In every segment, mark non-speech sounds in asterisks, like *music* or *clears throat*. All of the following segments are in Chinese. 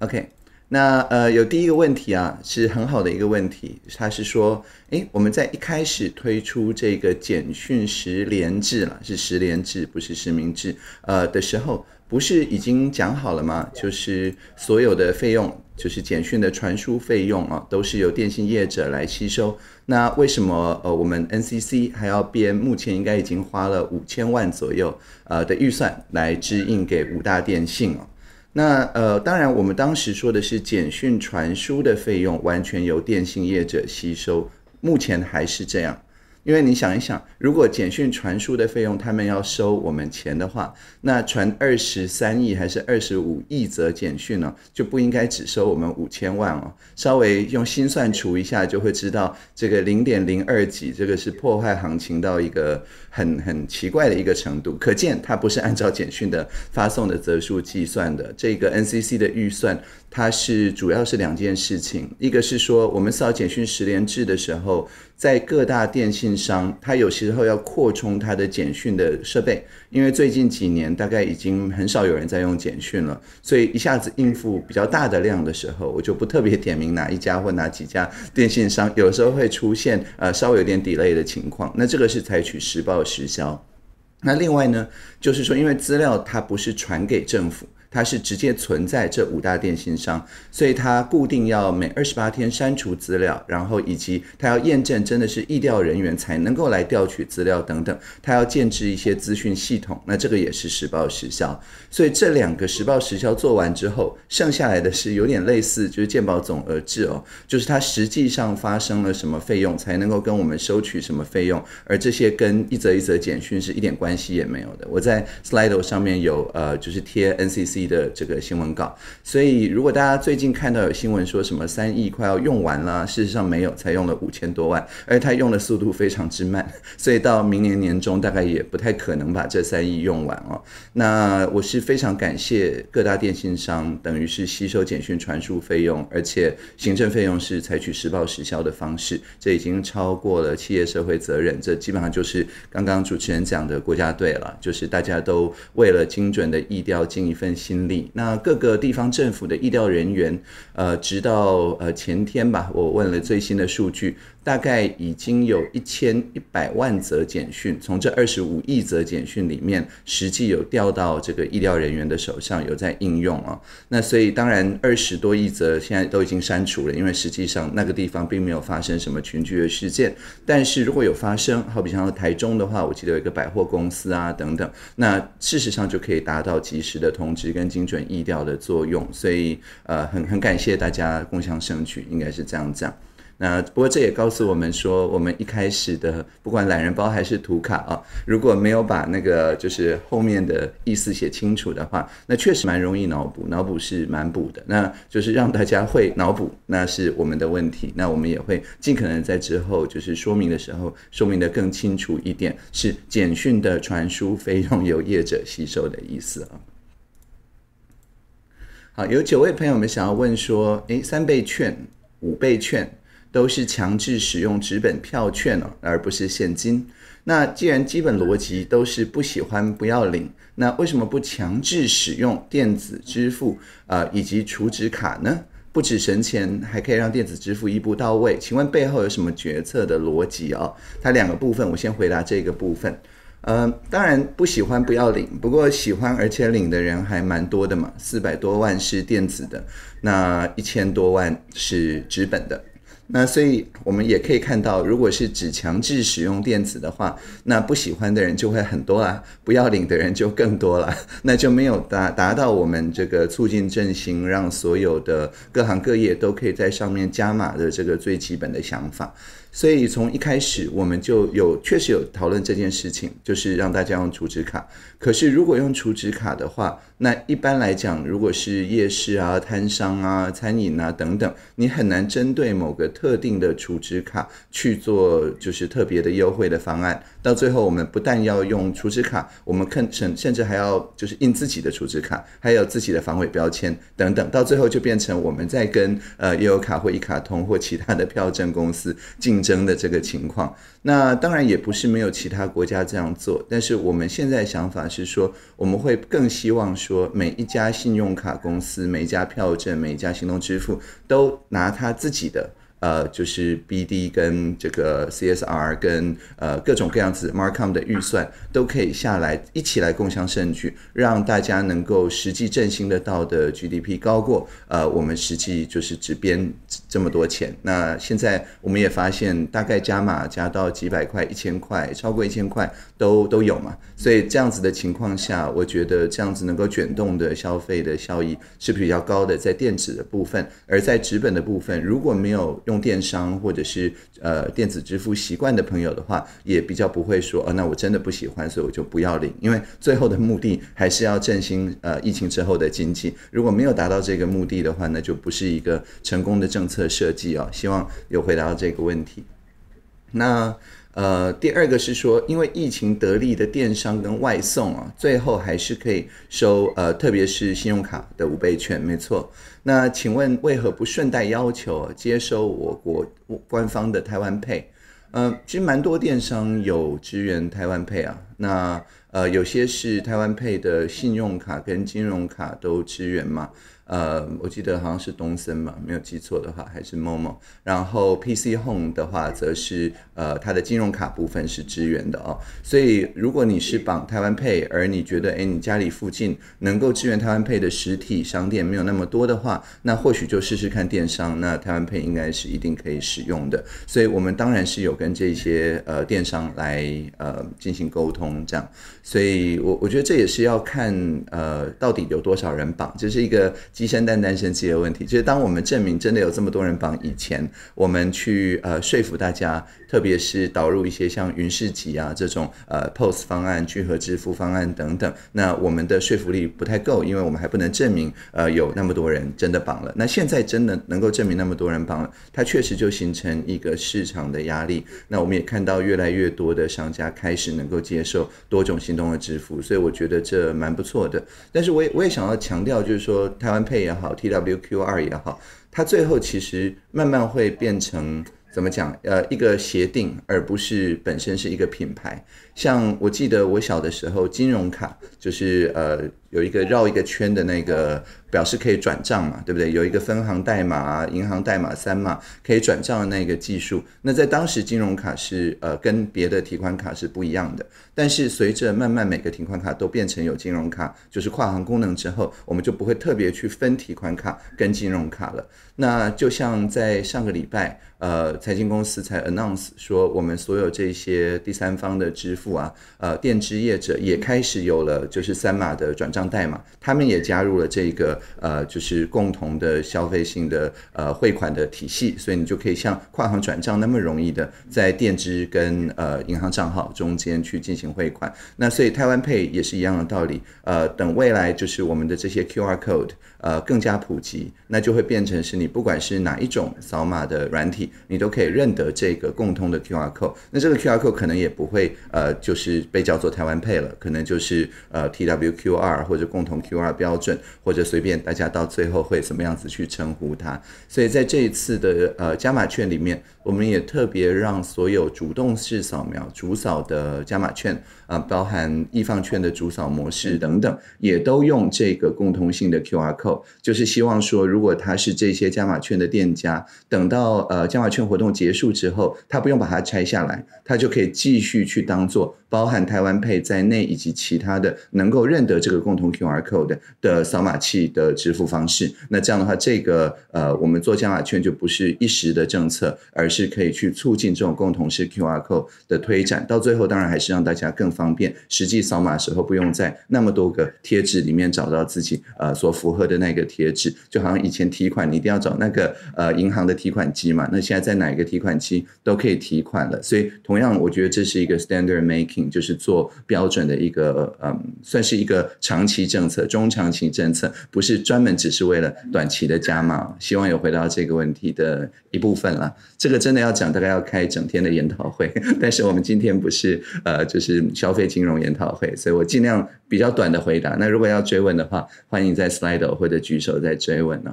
OK，那呃有第一个问题啊，是很好的一个问题，他是说，诶，我们在一开始推出这个简讯十连制了，是十连制，不是实名制，呃的时候，不是已经讲好了吗？就是所有的费用，就是简讯的传输费用啊，都是由电信业者来吸收。那为什么呃我们 NCC 还要编？目前应该已经花了五千万左右呃的预算来支应给五大电信啊？那呃，当然，我们当时说的是简讯传输的费用完全由电信业者吸收，目前还是这样。因为你想一想，如果简讯传输的费用他们要收我们钱的话，那传二十三亿还是二十五亿则简讯呢，就不应该只收我们五千万哦。稍微用心算除一下，就会知道这个零点零二几，这个是破坏行情到一个很很奇怪的一个程度。可见它不是按照简讯的发送的则数计算的。这个 NCC 的预算，它是主要是两件事情，一个是说我们扫简讯十连制的时候。在各大电信商，他有时候要扩充它的简讯的设备，因为最近几年大概已经很少有人在用简讯了，所以一下子应付比较大的量的时候，我就不特别点名哪一家或哪几家电信商，有时候会出现呃稍微有点 delay 的情况。那这个是采取实报实销。那另外呢，就是说因为资料它不是传给政府。它是直接存在这五大电信上，所以它固定要每二十八天删除资料，然后以及它要验证真的是异调人员才能够来调取资料等等，它要建置一些资讯系统，那这个也是时报时效。所以这两个时报时效做完之后，剩下来的是有点类似就是鉴保总额制哦，就是它实际上发生了什么费用才能够跟我们收取什么费用，而这些跟一则一则简讯是一点关系也没有的。我在 slide 上面有呃就是贴 NCC。的这个新闻稿，所以如果大家最近看到有新闻说什么三亿快要用完了，事实上没有，才用了五千多万，而且用的速度非常之慢，*laughs* 所以到明年年中大概也不太可能把这三亿用完哦。那我是非常感谢各大电信商，等于是吸收简讯传输费用，而且行政费用是采取实报实销的方式，这已经超过了企业社会责任，这基本上就是刚刚主持人讲的国家队了，就是大家都为了精准的意调尽一份心。那各个地方政府的医疗人员，呃，直到呃前天吧，我问了最新的数据。大概已经有一千一百万则简讯，从这二十五亿则简讯里面，实际有调到这个医疗人员的手上，有在应用啊。那所以当然二十多亿则现在都已经删除了，因为实际上那个地方并没有发生什么群聚的事件。但是如果有发生，好比像台中的话，我记得有一个百货公司啊等等，那事实上就可以达到及时的通知跟精准医疗的作用。所以呃，很很感谢大家共襄盛举，应该是这样讲。那不过这也告诉我们说，我们一开始的不管懒人包还是图卡啊，如果没有把那个就是后面的意思写清楚的话，那确实蛮容易脑补，脑补是蛮补的。那就是让大家会脑补，那是我们的问题。那我们也会尽可能在之后就是说明的时候，说明的更清楚一点，是简讯的传输费用由业者吸收的意思啊。好，有九位朋友们想要问说，诶，三倍券、五倍券。都是强制使用纸本票券哦，而不是现金。那既然基本逻辑都是不喜欢不要领，那为什么不强制使用电子支付啊以及储值卡呢？不止省钱，还可以让电子支付一步到位。请问背后有什么决策的逻辑啊？它两个部分，我先回答这个部分。嗯，当然不喜欢不要领，不过喜欢而且领的人还蛮多的嘛。四百多万是电子的，那一千多万是纸本的。那所以，我们也可以看到，如果是只强制使用电子的话，那不喜欢的人就会很多啦，不要领的人就更多了，*laughs* 那就没有达达到我们这个促进振兴，让所有的各行各业都可以在上面加码的这个最基本的想法。所以从一开始，我们就有确实有讨论这件事情，就是让大家用储值卡。可是如果用储值卡的话，那一般来讲，如果是夜市啊、摊商啊、餐饮啊等等，你很难针对某个特定的储值卡去做就是特别的优惠的方案。到最后，我们不但要用储值卡，我们肯甚甚至还要就是印自己的储值卡，还有自己的防伪标签等等。到最后就变成我们在跟呃悠游卡或一卡通或其他的票证公司竞争的这个情况。那当然也不是没有其他国家这样做，但是我们现在想法是说，我们会更希望。说每一家信用卡公司、每一家票证、每一家行动支付都拿他自己的呃，就是 B D 跟这个 C S R 跟呃各种各样子 Markom 的预算都可以下来一起来共享盛据，让大家能够实际振兴得到的 G D P 高过呃我们实际就是只编这么多钱。那现在我们也发现，大概加码加到几百块、一千块，超过一千块。都都有嘛，所以这样子的情况下，我觉得这样子能够卷动的消费的效益是比较高的，在电子的部分，而在纸本的部分，如果没有用电商或者是呃电子支付习惯的朋友的话，也比较不会说，哦，那我真的不喜欢，所以我就不要领，因为最后的目的还是要振兴呃疫情之后的经济，如果没有达到这个目的的话，那就不是一个成功的政策设计哦。希望有回答这个问题，那。呃，第二个是说，因为疫情得利的电商跟外送啊，最后还是可以收呃，特别是信用卡的五倍券，没错。那请问为何不顺带要求接收我国官方的台湾配？呃，其实蛮多电商有支援台湾配啊，那呃有些是台湾配的信用卡跟金融卡都支援嘛。呃，我记得好像是东森嘛，没有记错的话，还是某某。然后 PC Home 的话，则是呃，它的金融卡部分是支援的哦。所以，如果你是绑台湾 Pay，而你觉得哎，你家里附近能够支援台湾 Pay 的实体商店没有那么多的话，那或许就试试看电商。那台湾 Pay 应该是一定可以使用的。所以我们当然是有跟这些呃电商来呃进行沟通，这样。所以，我我觉得这也是要看，呃，到底有多少人绑，就是一个鸡生蛋，蛋生鸡的问题。就是当我们证明真的有这么多人绑以前，我们去呃说服大家。特别是导入一些像云市集啊这种呃 POS 方案、聚合支付方案等等，那我们的说服力不太够，因为我们还不能证明呃有那么多人真的绑了。那现在真的能够证明那么多人绑了，它确实就形成一个市场的压力。那我们也看到越来越多的商家开始能够接受多种行动的支付，所以我觉得这蛮不错的。但是我也我也想要强调，就是说台湾 Pay 也好，T W Q 二也好，它最后其实慢慢会变成。怎么讲？呃，一个协定，而不是本身是一个品牌。像我记得我小的时候，金融卡。就是呃有一个绕一个圈的那个表示可以转账嘛，对不对？有一个分行代码、啊、银行代码三嘛，可以转账的那个技术。那在当时，金融卡是呃跟别的提款卡是不一样的。但是随着慢慢每个提款卡都变成有金融卡，就是跨行功能之后，我们就不会特别去分提款卡跟金融卡了。那就像在上个礼拜，呃，财经公司才 announce 说，我们所有这些第三方的支付啊，呃，电支业者也开始有了。就是三码的转账代码，他们也加入了这个呃，就是共同的消费性的呃汇款的体系，所以你就可以像跨行转账那么容易的在电支跟呃银行账号中间去进行汇款。那所以台湾配也是一样的道理，呃，等未来就是我们的这些 QR code 呃更加普及，那就会变成是你不管是哪一种扫码的软体，你都可以认得这个共通的 QR code。那这个 QR code 可能也不会呃，就是被叫做台湾配了，可能就是呃。T W Q R 或者共同 Q R 标准，或者随便大家到最后会怎么样子去称呼它。所以在这一次的呃加码券里面，我们也特别让所有主动式扫描主扫的加码券。包含易放券的主扫模式等等，也都用这个共同性的 QR code，就是希望说，如果他是这些加码券的店家，等到呃加码券活动结束之后，他不用把它拆下来，他就可以继续去当做包含台湾 Pay 在内以及其他的能够认得这个共同 QR code 的的扫码器的支付方式。那这样的话，这个呃，我们做加码券就不是一时的政策，而是可以去促进这种共同式 QR code 的推展。到最后，当然还是让大家更方。方便实际扫码的时候不用在那么多个贴纸里面找到自己呃所符合的那个贴纸，就好像以前提款你一定要找那个呃银行的提款机嘛，那现在在哪个提款机都可以提款了。所以同样，我觉得这是一个 standard making，就是做标准的一个嗯，算是一个长期政策、中长期政策，不是专门只是为了短期的加码。希望有回答这个问题的一部分了。这个真的要讲，大概要开整天的研讨会，*laughs* 但是我们今天不是呃，就是。消费金融研讨会，所以我尽量比较短的回答。那如果要追问的话，欢迎在 slide 或者举手再追问哦。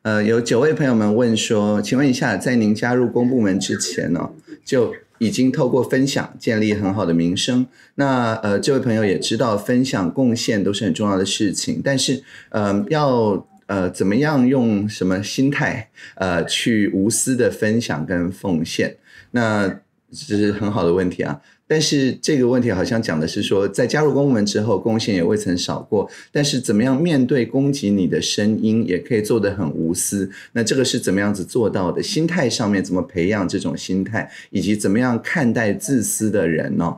呃，有九位朋友们问说，请问一下，在您加入公部门之前呢，就已经透过分享建立很好的名声。那呃，这位朋友也知道分享、贡献都是很重要的事情，但是呃，要呃怎么样用什么心态呃去无私的分享跟奉献？那这是很好的问题啊。但是这个问题好像讲的是说，在加入公部门之后，贡献也未曾少过。但是怎么样面对攻击你的声音，也可以做得很无私？那这个是怎么样子做到的？心态上面怎么培养这种心态，以及怎么样看待自私的人呢？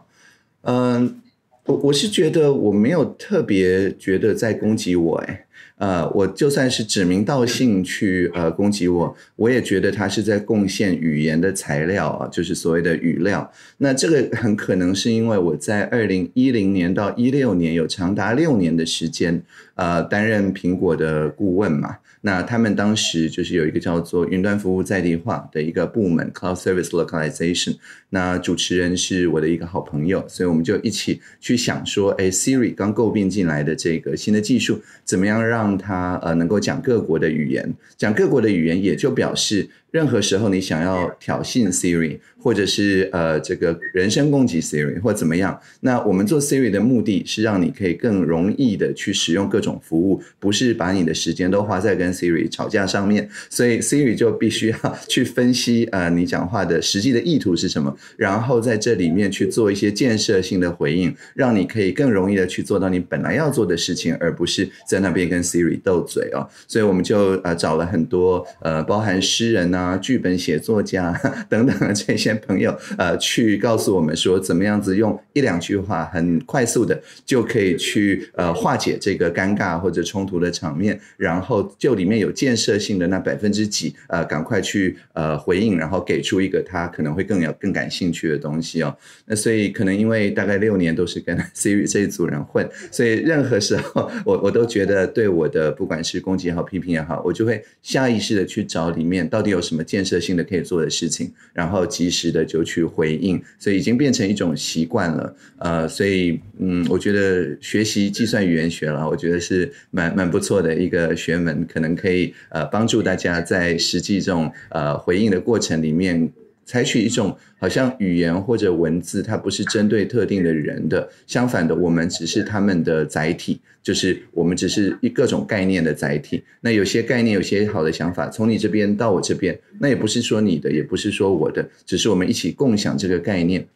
嗯，我我是觉得我没有特别觉得在攻击我，哎。呃，我就算是指名道姓去呃攻击我，我也觉得他是在贡献语言的材料啊，就是所谓的语料。那这个很可能是因为我在二零一零年到一六年有长达六年的时间，呃，担任苹果的顾问嘛。那他们当时就是有一个叫做云端服务在地化的一个部门，Cloud Service Localization。那主持人是我的一个好朋友，所以我们就一起去想说，哎，Siri 刚诟病进来的这个新的技术，怎么样让它呃能够讲各国的语言？讲各国的语言也就表示，任何时候你想要挑衅 Siri。或者是呃，这个人身攻击 Siri 或怎么样？那我们做 Siri 的目的是让你可以更容易的去使用各种服务，不是把你的时间都花在跟 Siri 吵架上面。所以 Siri 就必须要去分析呃你讲话的实际的意图是什么，然后在这里面去做一些建设性的回应，让你可以更容易的去做到你本来要做的事情，而不是在那边跟 Siri 斗嘴哦。所以我们就呃找了很多呃包含诗人啊、剧本写作家等等这些。朋友，呃，去告诉我们说怎么样子用一两句话很快速的就可以去呃化解这个尴尬或者冲突的场面，然后就里面有建设性的那百分之几，呃，赶快去呃回应，然后给出一个他可能会更有更感兴趣的东西哦。那所以可能因为大概六年都是跟 *laughs* Siri 这一组人混，所以任何时候我我都觉得对我的不管是攻击也好批评也好，我就会下意识的去找里面到底有什么建设性的可以做的事情，然后及时。直的就去回应，所以已经变成一种习惯了。呃，所以嗯，我觉得学习计算语言学了，我觉得是蛮蛮不错的一个学门，可能可以呃帮助大家在实际这种呃回应的过程里面。采取一种好像语言或者文字，它不是针对特定的人的。相反的，我们只是他们的载体，就是我们只是一各种概念的载体。那有些概念，有些好的想法，从你这边到我这边，那也不是说你的，也不是说我的，只是我们一起共享这个概念。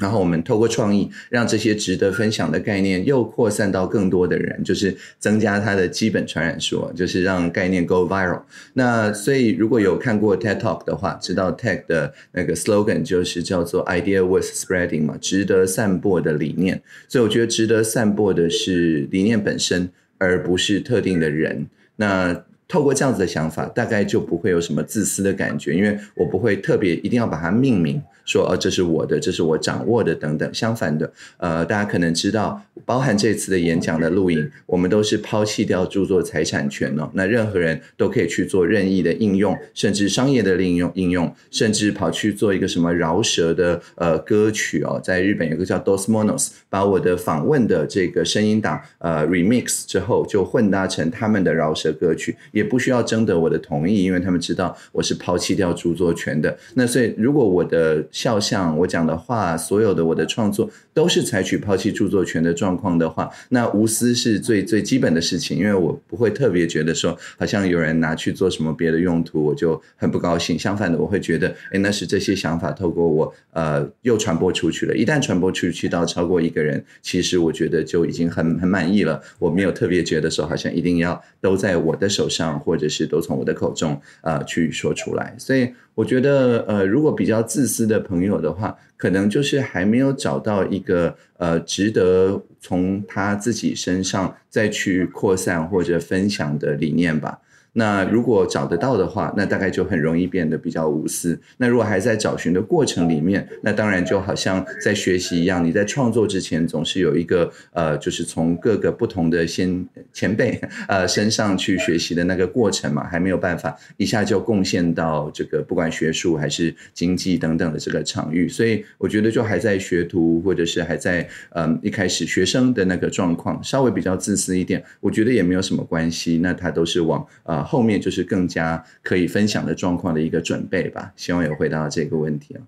然后我们透过创意，让这些值得分享的概念又扩散到更多的人，就是增加它的基本传染数，就是让概念 go viral。那所以如果有看过 TED Talk 的话，知道 TED 的那个 slogan 就是叫做 idea worth spreading 嘛，值得散播的理念。所以我觉得值得散播的是理念本身，而不是特定的人。那透过这样子的想法，大概就不会有什么自私的感觉，因为我不会特别一定要把它命名。说哦，这是我的，这是我掌握的，等等。相反的，呃，大家可能知道，包含这次的演讲的录影，我们都是抛弃掉著作财产权哦。那任何人都可以去做任意的应用，甚至商业的应用应用，甚至跑去做一个什么饶舌的呃歌曲哦。在日本有个叫 Dosmonos，把我的访问的这个声音档呃 remix 之后，就混搭成他们的饶舌歌曲，也不需要征得我的同意，因为他们知道我是抛弃掉著作权的。那所以如果我的肖像，我讲的话，所有的我的创作都是采取抛弃著作权的状况的话，那无私是最最基本的事情，因为我不会特别觉得说，好像有人拿去做什么别的用途，我就很不高兴。相反的，我会觉得，哎，那是这些想法透过我，呃，又传播出去了。一旦传播出去到超过一个人，其实我觉得就已经很很满意了。我没有特别觉得说，好像一定要都在我的手上，或者是都从我的口中，呃，去说出来。所以。我觉得，呃，如果比较自私的朋友的话，可能就是还没有找到一个呃值得从他自己身上再去扩散或者分享的理念吧。那如果找得到的话，那大概就很容易变得比较无私。那如果还在找寻的过程里面，那当然就好像在学习一样，你在创作之前总是有一个呃，就是从各个不同的先前辈 *laughs* 呃身上去学习的那个过程嘛，还没有办法一下就贡献到这个不管学术还是经济等等的这个场域。所以我觉得就还在学徒或者是还在嗯一开始学生的那个状况，稍微比较自私一点，我觉得也没有什么关系。那他都是往啊。后面就是更加可以分享的状况的一个准备吧，希望有回答这个问题啊。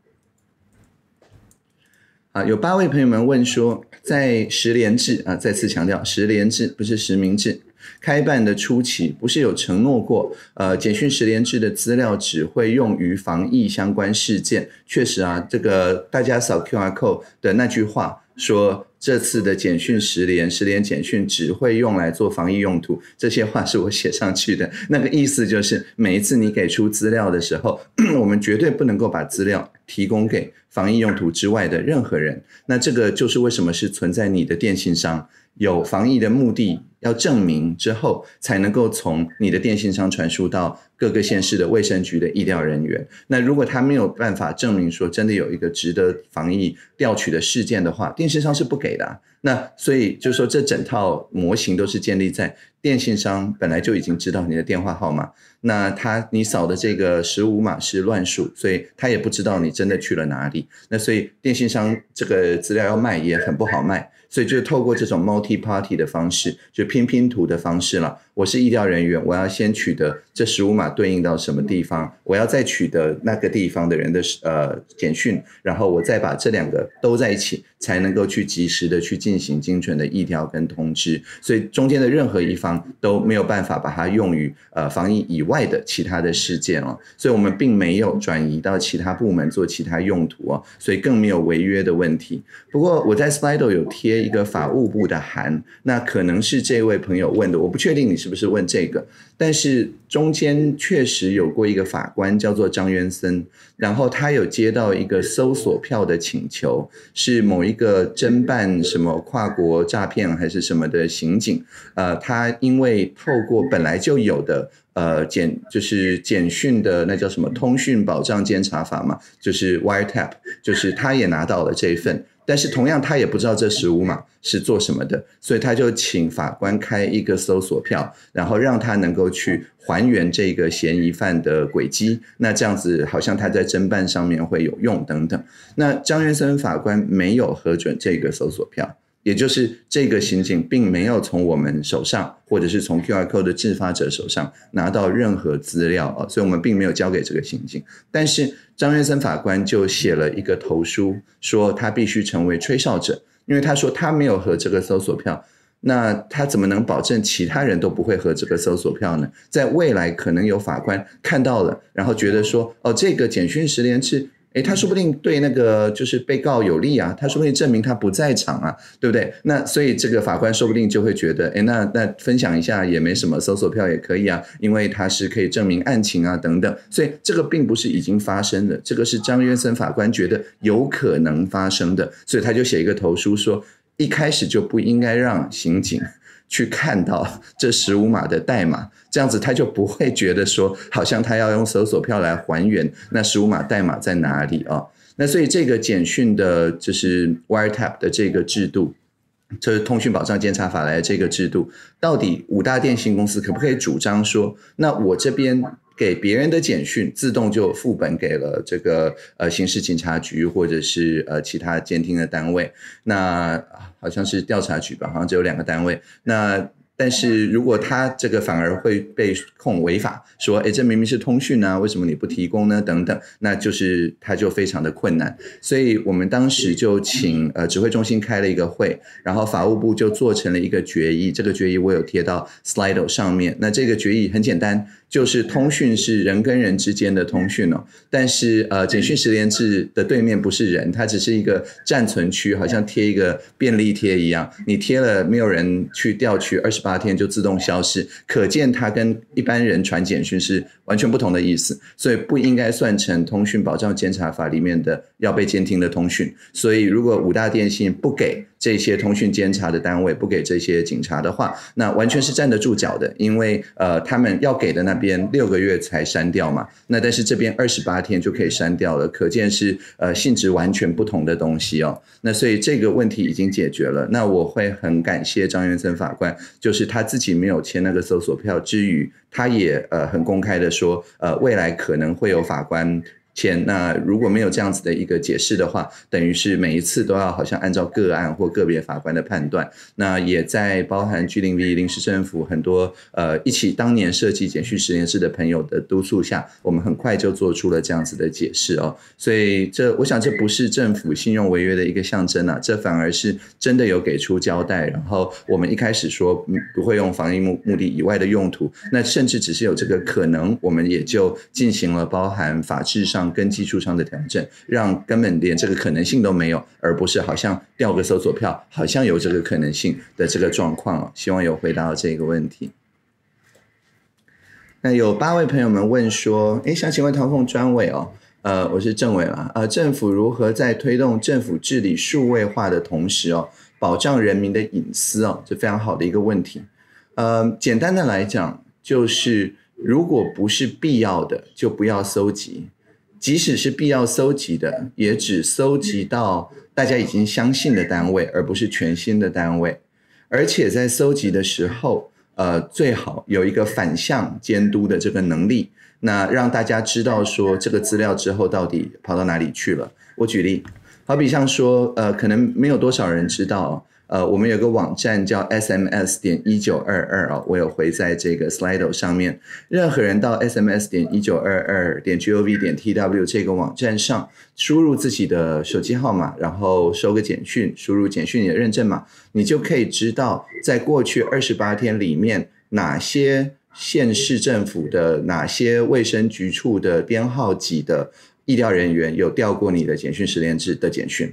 啊，有八位朋友们问说，在十连制啊，再次强调十连制不是实名制。开办的初期，不是有承诺过，呃，简讯十连制的资料只会用于防疫相关事件。确实啊，这个大家扫 QR Code 的那句话。说这次的简讯十连十连简讯只会用来做防疫用途，这些话是我写上去的，那个意思就是每一次你给出资料的时候，*clears throat* 我们绝对不能够把资料提供给防疫用途之外的任何人。那这个就是为什么是存在你的电信上有防疫的目的。要证明之后才能够从你的电信商传输到各个县市的卫生局的医疗人员。那如果他没有办法证明说真的有一个值得防疫调取的事件的话，电信商是不给的。那所以就是说，这整套模型都是建立在电信商本来就已经知道你的电话号码。那他你扫的这个十五码是乱数，所以他也不知道你真的去了哪里。那所以电信商这个资料要卖也很不好卖。所以就是透过这种 multi-party 的方式，就拼拼图的方式了。我是医疗人员，我要先取得这十五码对应到什么地方，我要再取得那个地方的人的呃简讯，然后我再把这两个都在一起，才能够去及时的去进行精准的医疗跟通知。所以中间的任何一方都没有办法把它用于呃防疫以外的其他的事件哦。所以我们并没有转移到其他部门做其他用途哦，所以更没有违约的问题。不过我在 Spidol 有贴一个法务部的函，那可能是这位朋友问的，我不确定你。是不是问这个？但是中间确实有过一个法官叫做张渊森，然后他有接到一个搜索票的请求，是某一个侦办什么跨国诈骗还是什么的刑警，呃，他因为透过本来就有的呃简就是简讯的那叫什么通讯保障监察法嘛，就是 w i r e tap，就是他也拿到了这一份。但是同样，他也不知道这十五码是做什么的，所以他就请法官开一个搜索票，然后让他能够去还原这个嫌疑犯的轨迹。那这样子好像他在侦办上面会有用等等。那张元森法官没有核准这个搜索票。也就是这个刑警并没有从我们手上，或者是从 Q R code 的制发者手上拿到任何资料啊，所以我们并没有交给这个刑警。但是张跃森法官就写了一个投书，说他必须成为吹哨者，因为他说他没有和这个搜索票，那他怎么能保证其他人都不会和这个搜索票呢？在未来可能有法官看到了，然后觉得说，哦，这个简讯十连是。诶，他说不定对那个就是被告有利啊，他说不定证明他不在场啊，对不对？那所以这个法官说不定就会觉得，诶，那那分享一下也没什么，搜索票也可以啊，因为他是可以证明案情啊等等。所以这个并不是已经发生的，这个是张约森法官觉得有可能发生的，所以他就写一个投书说，一开始就不应该让刑警去看到这十五码的代码。这样子他就不会觉得说，好像他要用搜索票来还原那十五码代码在哪里啊？那所以这个简讯的，就是 Wiretap 的这个制度，就是通讯保障监察法来的这个制度，到底五大电信公司可不可以主张说，那我这边给别人的简讯自动就副本给了这个呃刑事警察局或者是呃其他监听的单位？那好像是调查局吧？好像只有两个单位。那但是如果他这个反而会被控违法，说哎，这明明是通讯呢，为什么你不提供呢？等等，那就是他就非常的困难。所以我们当时就请呃指挥中心开了一个会，然后法务部就做成了一个决议。这个决议我有贴到 slide 上面。那这个决议很简单。就是通讯是人跟人之间的通讯哦，但是呃，简讯十连制的对面不是人，它只是一个暂存区，好像贴一个便利贴一样，你贴了没有人去调取，二十八天就自动消失，可见它跟一般人传简讯是完全不同的意思，所以不应该算成通讯保障监察法里面的要被监听的通讯，所以如果五大电信不给。这些通讯监察的单位不给这些警察的话，那完全是站得住脚的，因为呃，他们要给的那边六个月才删掉嘛，那但是这边二十八天就可以删掉了，可见是呃性质完全不同的东西哦。那所以这个问题已经解决了。那我会很感谢张元森法官，就是他自己没有签那个搜索票之余，他也呃很公开的说，呃未来可能会有法官。钱。那如果没有这样子的一个解释的话，等于是每一次都要好像按照个案或个别法官的判断。那也在包含居零 v 临时政府很多呃一起当年设计简讯实验室的朋友的督促下，我们很快就做出了这样子的解释哦。所以这我想这不是政府信用违约的一个象征啊，这反而是真的有给出交代。然后我们一开始说不会用防疫目目的以外的用途，那甚至只是有这个可能，我们也就进行了包含法制上。跟技术上的调整，让根本连这个可能性都没有，而不是好像掉个搜索票，好像有这个可能性的这个状况。希望有回答到这一个问题。那有八位朋友们问说：“哎，想请问唐凤专委哦，呃，我是政委啊，呃，政府如何在推动政府治理数位化的同时哦，保障人民的隐私哦？这非常好的一个问题。呃，简单的来讲，就是如果不是必要的，就不要搜集。”即使是必要搜集的，也只搜集到大家已经相信的单位，而不是全新的单位。而且在搜集的时候，呃，最好有一个反向监督的这个能力，那让大家知道说这个资料之后到底跑到哪里去了。我举例，好比像说，呃，可能没有多少人知道。呃，我们有个网站叫 sms 点一九二二哦，我有回在这个 slideo 上面。任何人到 sms 点一九二二点 gov 点 tw 这个网站上，输入自己的手机号码，然后收个简讯，输入简讯你的认证码，你就可以知道在过去二十八天里面，哪些县市政府的哪些卫生局处的编号几的医疗人员有调过你的简讯十连制的简讯。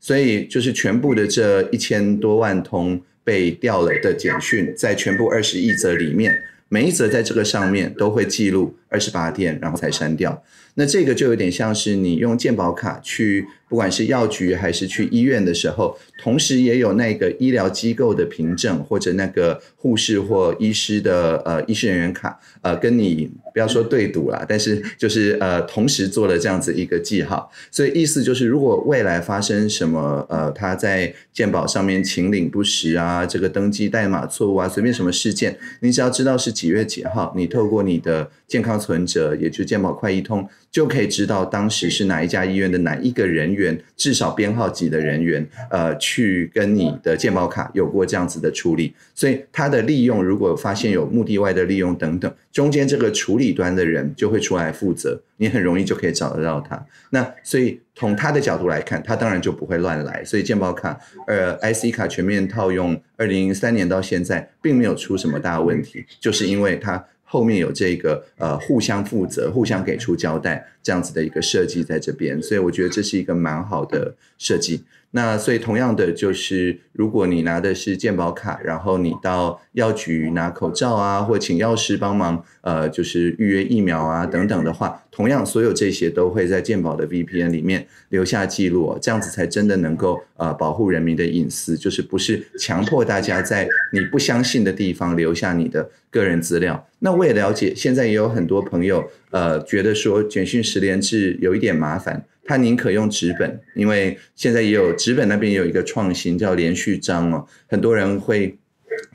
所以，就是全部的这一千多万通被调了的简讯，在全部二十一则里面。每一则在这个上面都会记录二十八天，然后才删掉。那这个就有点像是你用健保卡去，不管是药局还是去医院的时候，同时也有那个医疗机构的凭证或者那个护士或医师的呃医师人员卡，呃，跟你不要说对赌了，但是就是呃同时做了这样子一个记号。所以意思就是，如果未来发生什么呃他在健保上面请领不实啊，这个登记代码错误啊，随便什么事件，你只要知道是。几月几号？你透过你的。健康存折，也就是健保快一通，就可以知道当时是哪一家医院的哪一个人员，至少编号级的人员，呃，去跟你的健保卡有过这样子的处理，所以它的利用，如果发现有目的外的利用等等，中间这个处理端的人就会出来负责，你很容易就可以找得到他。那所以从他的角度来看，他当然就不会乱来。所以健保卡，呃，IC 卡全面套用，二零零三年到现在，并没有出什么大问题，就是因为它。后面有这个呃，互相负责、互相给出交代这样子的一个设计在这边，所以我觉得这是一个蛮好的设计。那所以同样的，就是如果你拿的是健保卡，然后你到药局拿口罩啊，或请药师帮忙，呃，就是预约疫苗啊等等的话，同样所有这些都会在健保的 VPN 里面留下记录，这样子才真的能够呃保护人民的隐私，就是不是强迫大家在你不相信的地方留下你的个人资料。那我也了解，现在也有很多朋友呃觉得说简讯十连制有一点麻烦。他宁可用纸本，因为现在也有纸本那边有一个创新叫连续章哦，很多人会。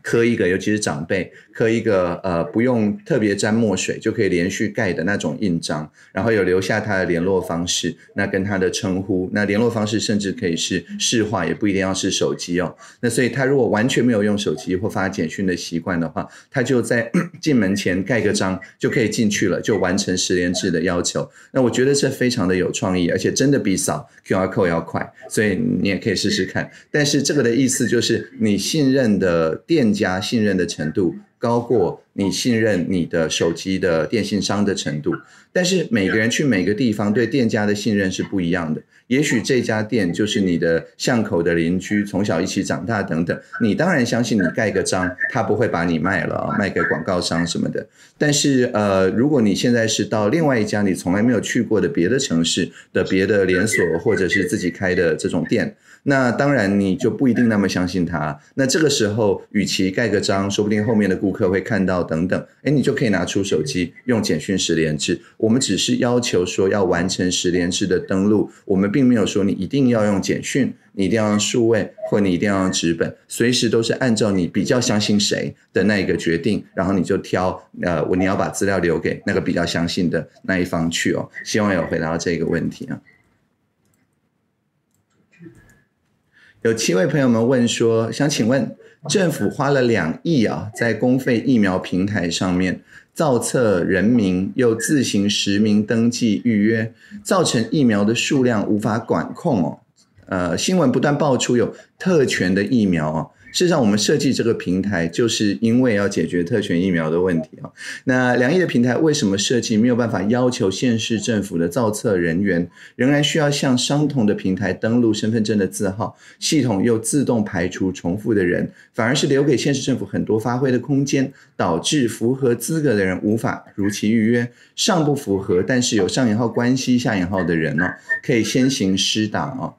刻一个，尤其是长辈，刻一个呃不用特别沾墨水就可以连续盖的那种印章，然后有留下他的联络方式，那跟他的称呼，那联络方式甚至可以是市话，也不一定要是手机哦。那所以他如果完全没有用手机或发简讯的习惯的话，他就在 *coughs* 进门前盖个章就可以进去了，就完成十连制的要求。那我觉得这非常的有创意，而且真的比扫 Q R code 要快，所以你也可以试试看。但是这个的意思就是你信任的。店家信任的程度高过你信任你的手机的电信商的程度，但是每个人去每个地方对店家的信任是不一样的。也许这家店就是你的巷口的邻居，从小一起长大等等，你当然相信你盖个章，他不会把你卖了，卖给广告商什么的。但是呃，如果你现在是到另外一家你从来没有去过的别的城市的别的连锁，或者是自己开的这种店。那当然，你就不一定那么相信他。那这个时候，与其盖个章，说不定后面的顾客会看到等等。哎，你就可以拿出手机，用简讯十连制。我们只是要求说要完成十连制的登录，我们并没有说你一定要用简讯，你一定要用数位，或你一定要用纸本。随时都是按照你比较相信谁的那一个决定，然后你就挑呃，我你要把资料留给那个比较相信的那一方去哦。希望有回答到这个问题啊。有七位朋友们问说，想请问政府花了两亿啊，在公费疫苗平台上面造册，人名，又自行实名登记预约，造成疫苗的数量无法管控哦。呃，新闻不断爆出有特权的疫苗啊。事实上，我们设计这个平台，就是因为要解决特权疫苗的问题啊。那两亿的平台为什么设计没有办法要求县市政府的造册人员，仍然需要向相同的平台登录身份证的字号，系统又自动排除重复的人，反而是留给县市政府很多发挥的空间，导致符合资格的人无法如期预约，上不符合但是有上引号关系下引号的人呢，可以先行施打哦。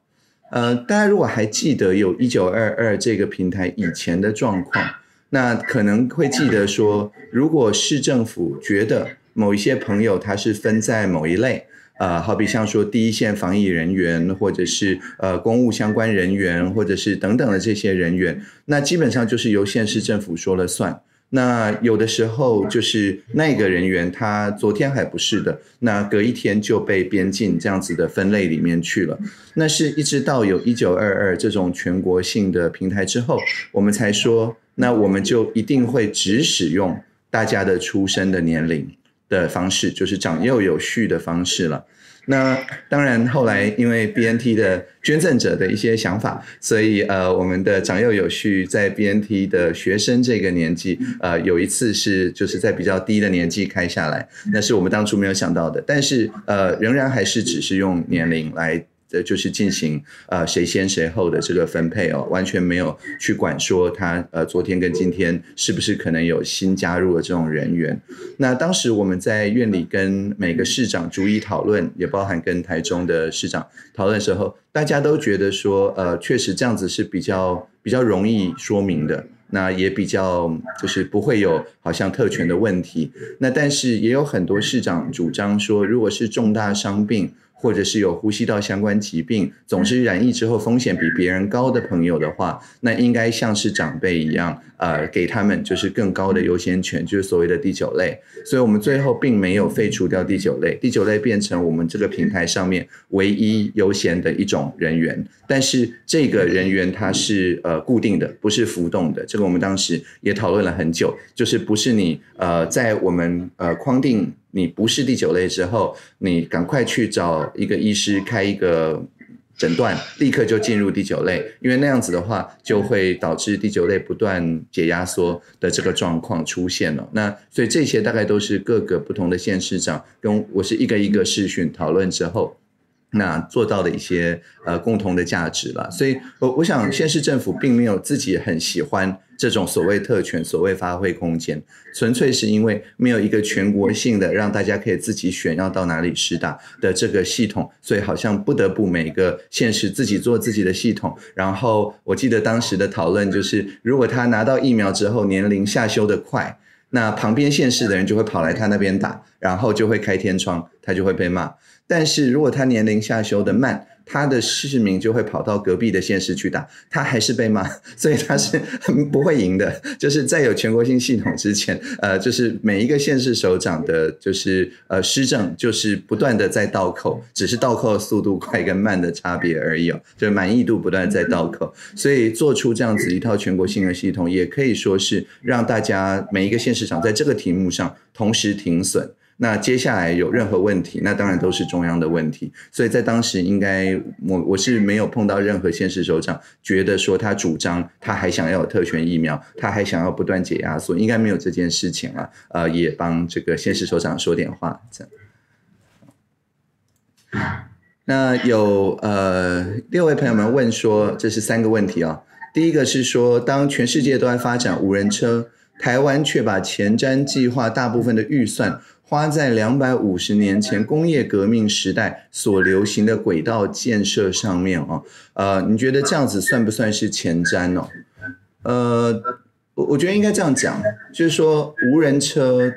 呃，大家如果还记得有1922这个平台以前的状况，那可能会记得说，如果市政府觉得某一些朋友他是分在某一类，呃，好比像说第一线防疫人员，或者是呃公务相关人员，或者是等等的这些人员，那基本上就是由县市政府说了算。那有的时候就是那个人员，他昨天还不是的，那隔一天就被编进这样子的分类里面去了。那是一直到有一九二二这种全国性的平台之后，我们才说，那我们就一定会只使用大家的出生的年龄。的方式就是长幼有序的方式了。那当然，后来因为 B N T 的捐赠者的一些想法，所以呃，我们的长幼有序在 B N T 的学生这个年纪，呃，有一次是就是在比较低的年纪开下来，那是我们当初没有想到的。但是呃，仍然还是只是用年龄来。呃，就是进行呃谁先谁后的这个分配哦，完全没有去管说他呃昨天跟今天是不是可能有新加入的这种人员。那当时我们在院里跟每个市长逐一讨论，也包含跟台中的市长讨论的时候，大家都觉得说呃确实这样子是比较比较容易说明的，那也比较就是不会有好像特权的问题。那但是也有很多市长主张说，如果是重大伤病。或者是有呼吸道相关疾病，总是染疫之后风险比别人高的朋友的话，那应该像是长辈一样，呃，给他们就是更高的优先权，就是所谓的第九类。所以，我们最后并没有废除掉第九类，第九类变成我们这个平台上面唯一优先的一种人员。但是，这个人员他是呃固定的，不是浮动的。这个我们当时也讨论了很久，就是不是你呃在我们呃框定。你不是第九类之后，你赶快去找一个医师开一个诊断，立刻就进入第九类，因为那样子的话就会导致第九类不断解压缩的这个状况出现了。那所以这些大概都是各个不同的县市长跟我是一个一个视讯讨论之后，那做到的一些呃共同的价值了。所以，我我想，县市政府并没有自己很喜欢。这种所谓特权、所谓发挥空间，纯粹是因为没有一个全国性的让大家可以自己选要到哪里施打的这个系统，所以好像不得不每个县市自己做自己的系统。然后我记得当时的讨论就是，如果他拿到疫苗之后年龄下修得快，那旁边县市的人就会跑来他那边打，然后就会开天窗，他就会被骂；但是如果他年龄下修得慢，他的市民就会跑到隔壁的县市去打，他还是被骂，*laughs* 所以他是不会赢的。就是在有全国性系统之前，呃，就是每一个县市首长的，就是呃施政，就是不断的在倒扣，只是倒扣速度快跟慢的差别而已哦，就满意度不断在倒扣，所以做出这样子一套全国性的系统，也可以说是让大家每一个县市长在这个题目上同时停损。那接下来有任何问题，那当然都是中央的问题。所以在当时，应该我我是没有碰到任何现实首长觉得说他主张他还想要有特权疫苗，他还想要不断解压缩，应该没有这件事情了。呃，也帮这个现实首长说点话。那有呃六位朋友们问说，这是三个问题啊。第一个是说，当全世界都在发展无人车，台湾却把前瞻计划大部分的预算。花在两百五十年前工业革命时代所流行的轨道建设上面啊，呃，你觉得这样子算不算是前瞻呢？呃，我我觉得应该这样讲，就是说无人车。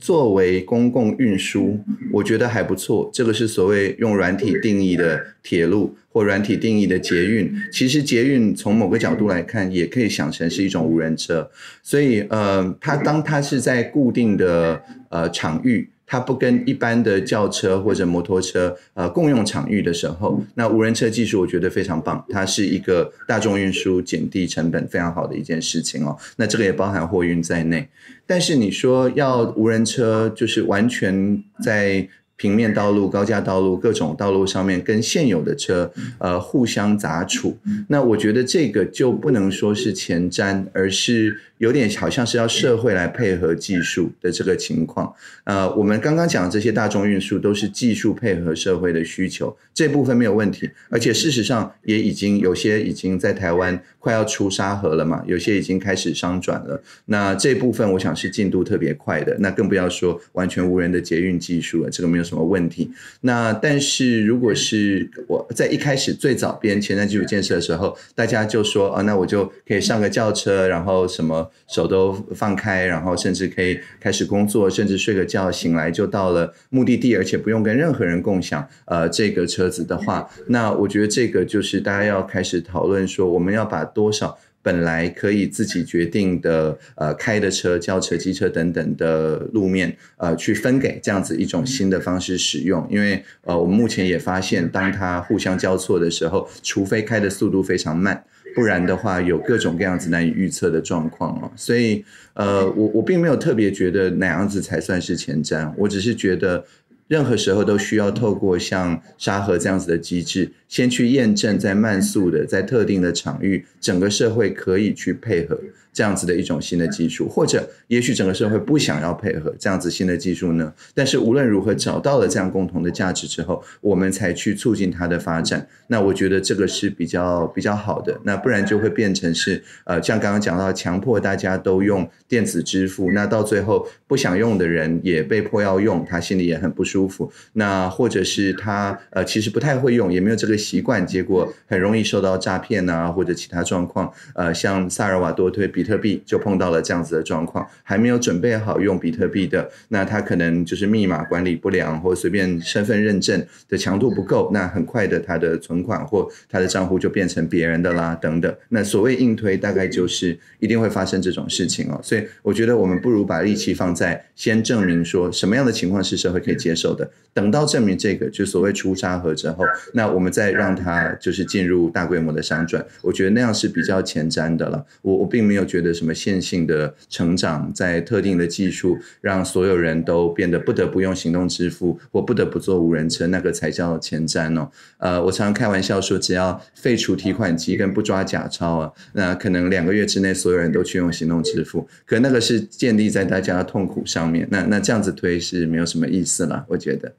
作为公共运输，我觉得还不错。这个是所谓用软体定义的铁路或软体定义的捷运。其实捷运从某个角度来看，也可以想成是一种无人车。所以，呃，它当它是在固定的呃场域。它不跟一般的轿车或者摩托车呃共用场域的时候，那无人车技术我觉得非常棒，它是一个大众运输减低成本非常好的一件事情哦。那这个也包含货运在内，但是你说要无人车就是完全在。平面道路、高架道路、各种道路上面跟现有的车呃互相杂处，那我觉得这个就不能说是前瞻，而是有点好像是要社会来配合技术的这个情况。呃，我们刚刚讲这些大众运输都是技术配合社会的需求，这部分没有问题。而且事实上也已经有些已经在台湾快要出沙河了嘛，有些已经开始商转了。那这部分我想是进度特别快的。那更不要说完全无人的捷运技术了，这个没有。什么问题？那但是如果是我在一开始最早编前瞻基础建设的时候，大家就说啊，那我就可以上个轿车，然后什么手都放开，然后甚至可以开始工作，甚至睡个觉，醒来就到了目的地，而且不用跟任何人共享呃这个车子的话，那我觉得这个就是大家要开始讨论说，我们要把多少。本来可以自己决定的，呃，开的车、轿车、机车等等的路面，呃，去分给这样子一种新的方式使用。因为，呃，我们目前也发现，当它互相交错的时候，除非开的速度非常慢，不然的话，有各种各样子难以预测的状况哦，所以，呃，我我并没有特别觉得哪样子才算是前瞻，我只是觉得。任何时候都需要透过像沙盒这样子的机制，先去验证，在慢速的，在特定的场域，整个社会可以去配合。这样子的一种新的技术，或者也许整个社会不想要配合这样子新的技术呢？但是无论如何，找到了这样共同的价值之后，我们才去促进它的发展。那我觉得这个是比较比较好的。那不然就会变成是呃，像刚刚讲到，强迫大家都用电子支付，那到最后不想用的人也被迫要用，他心里也很不舒服。那或者是他呃，其实不太会用，也没有这个习惯，结果很容易受到诈骗啊或者其他状况。呃，像萨尔瓦多推比。比特币就碰到了这样子的状况，还没有准备好用比特币的，那他可能就是密码管理不良，或随便身份认证的强度不够，那很快的他的存款或他的账户就变成别人的啦，等等。那所谓硬推，大概就是一定会发生这种事情哦。所以我觉得我们不如把力气放在先证明说什么样的情况是社会可以接受的，等到证明这个就所谓出沙河之后，那我们再让它就是进入大规模的商转。我觉得那样是比较前瞻的了。我我并没有。觉得什么线性的成长，在特定的技术让所有人都变得不得不用行动支付，或不得不坐无人车，那个才叫前瞻哦。呃，我常常开玩笑说，只要废除提款机跟不抓假钞啊，那可能两个月之内所有人都去用行动支付，可那个是建立在大家的痛苦上面，那那这样子推是没有什么意思了，我觉得。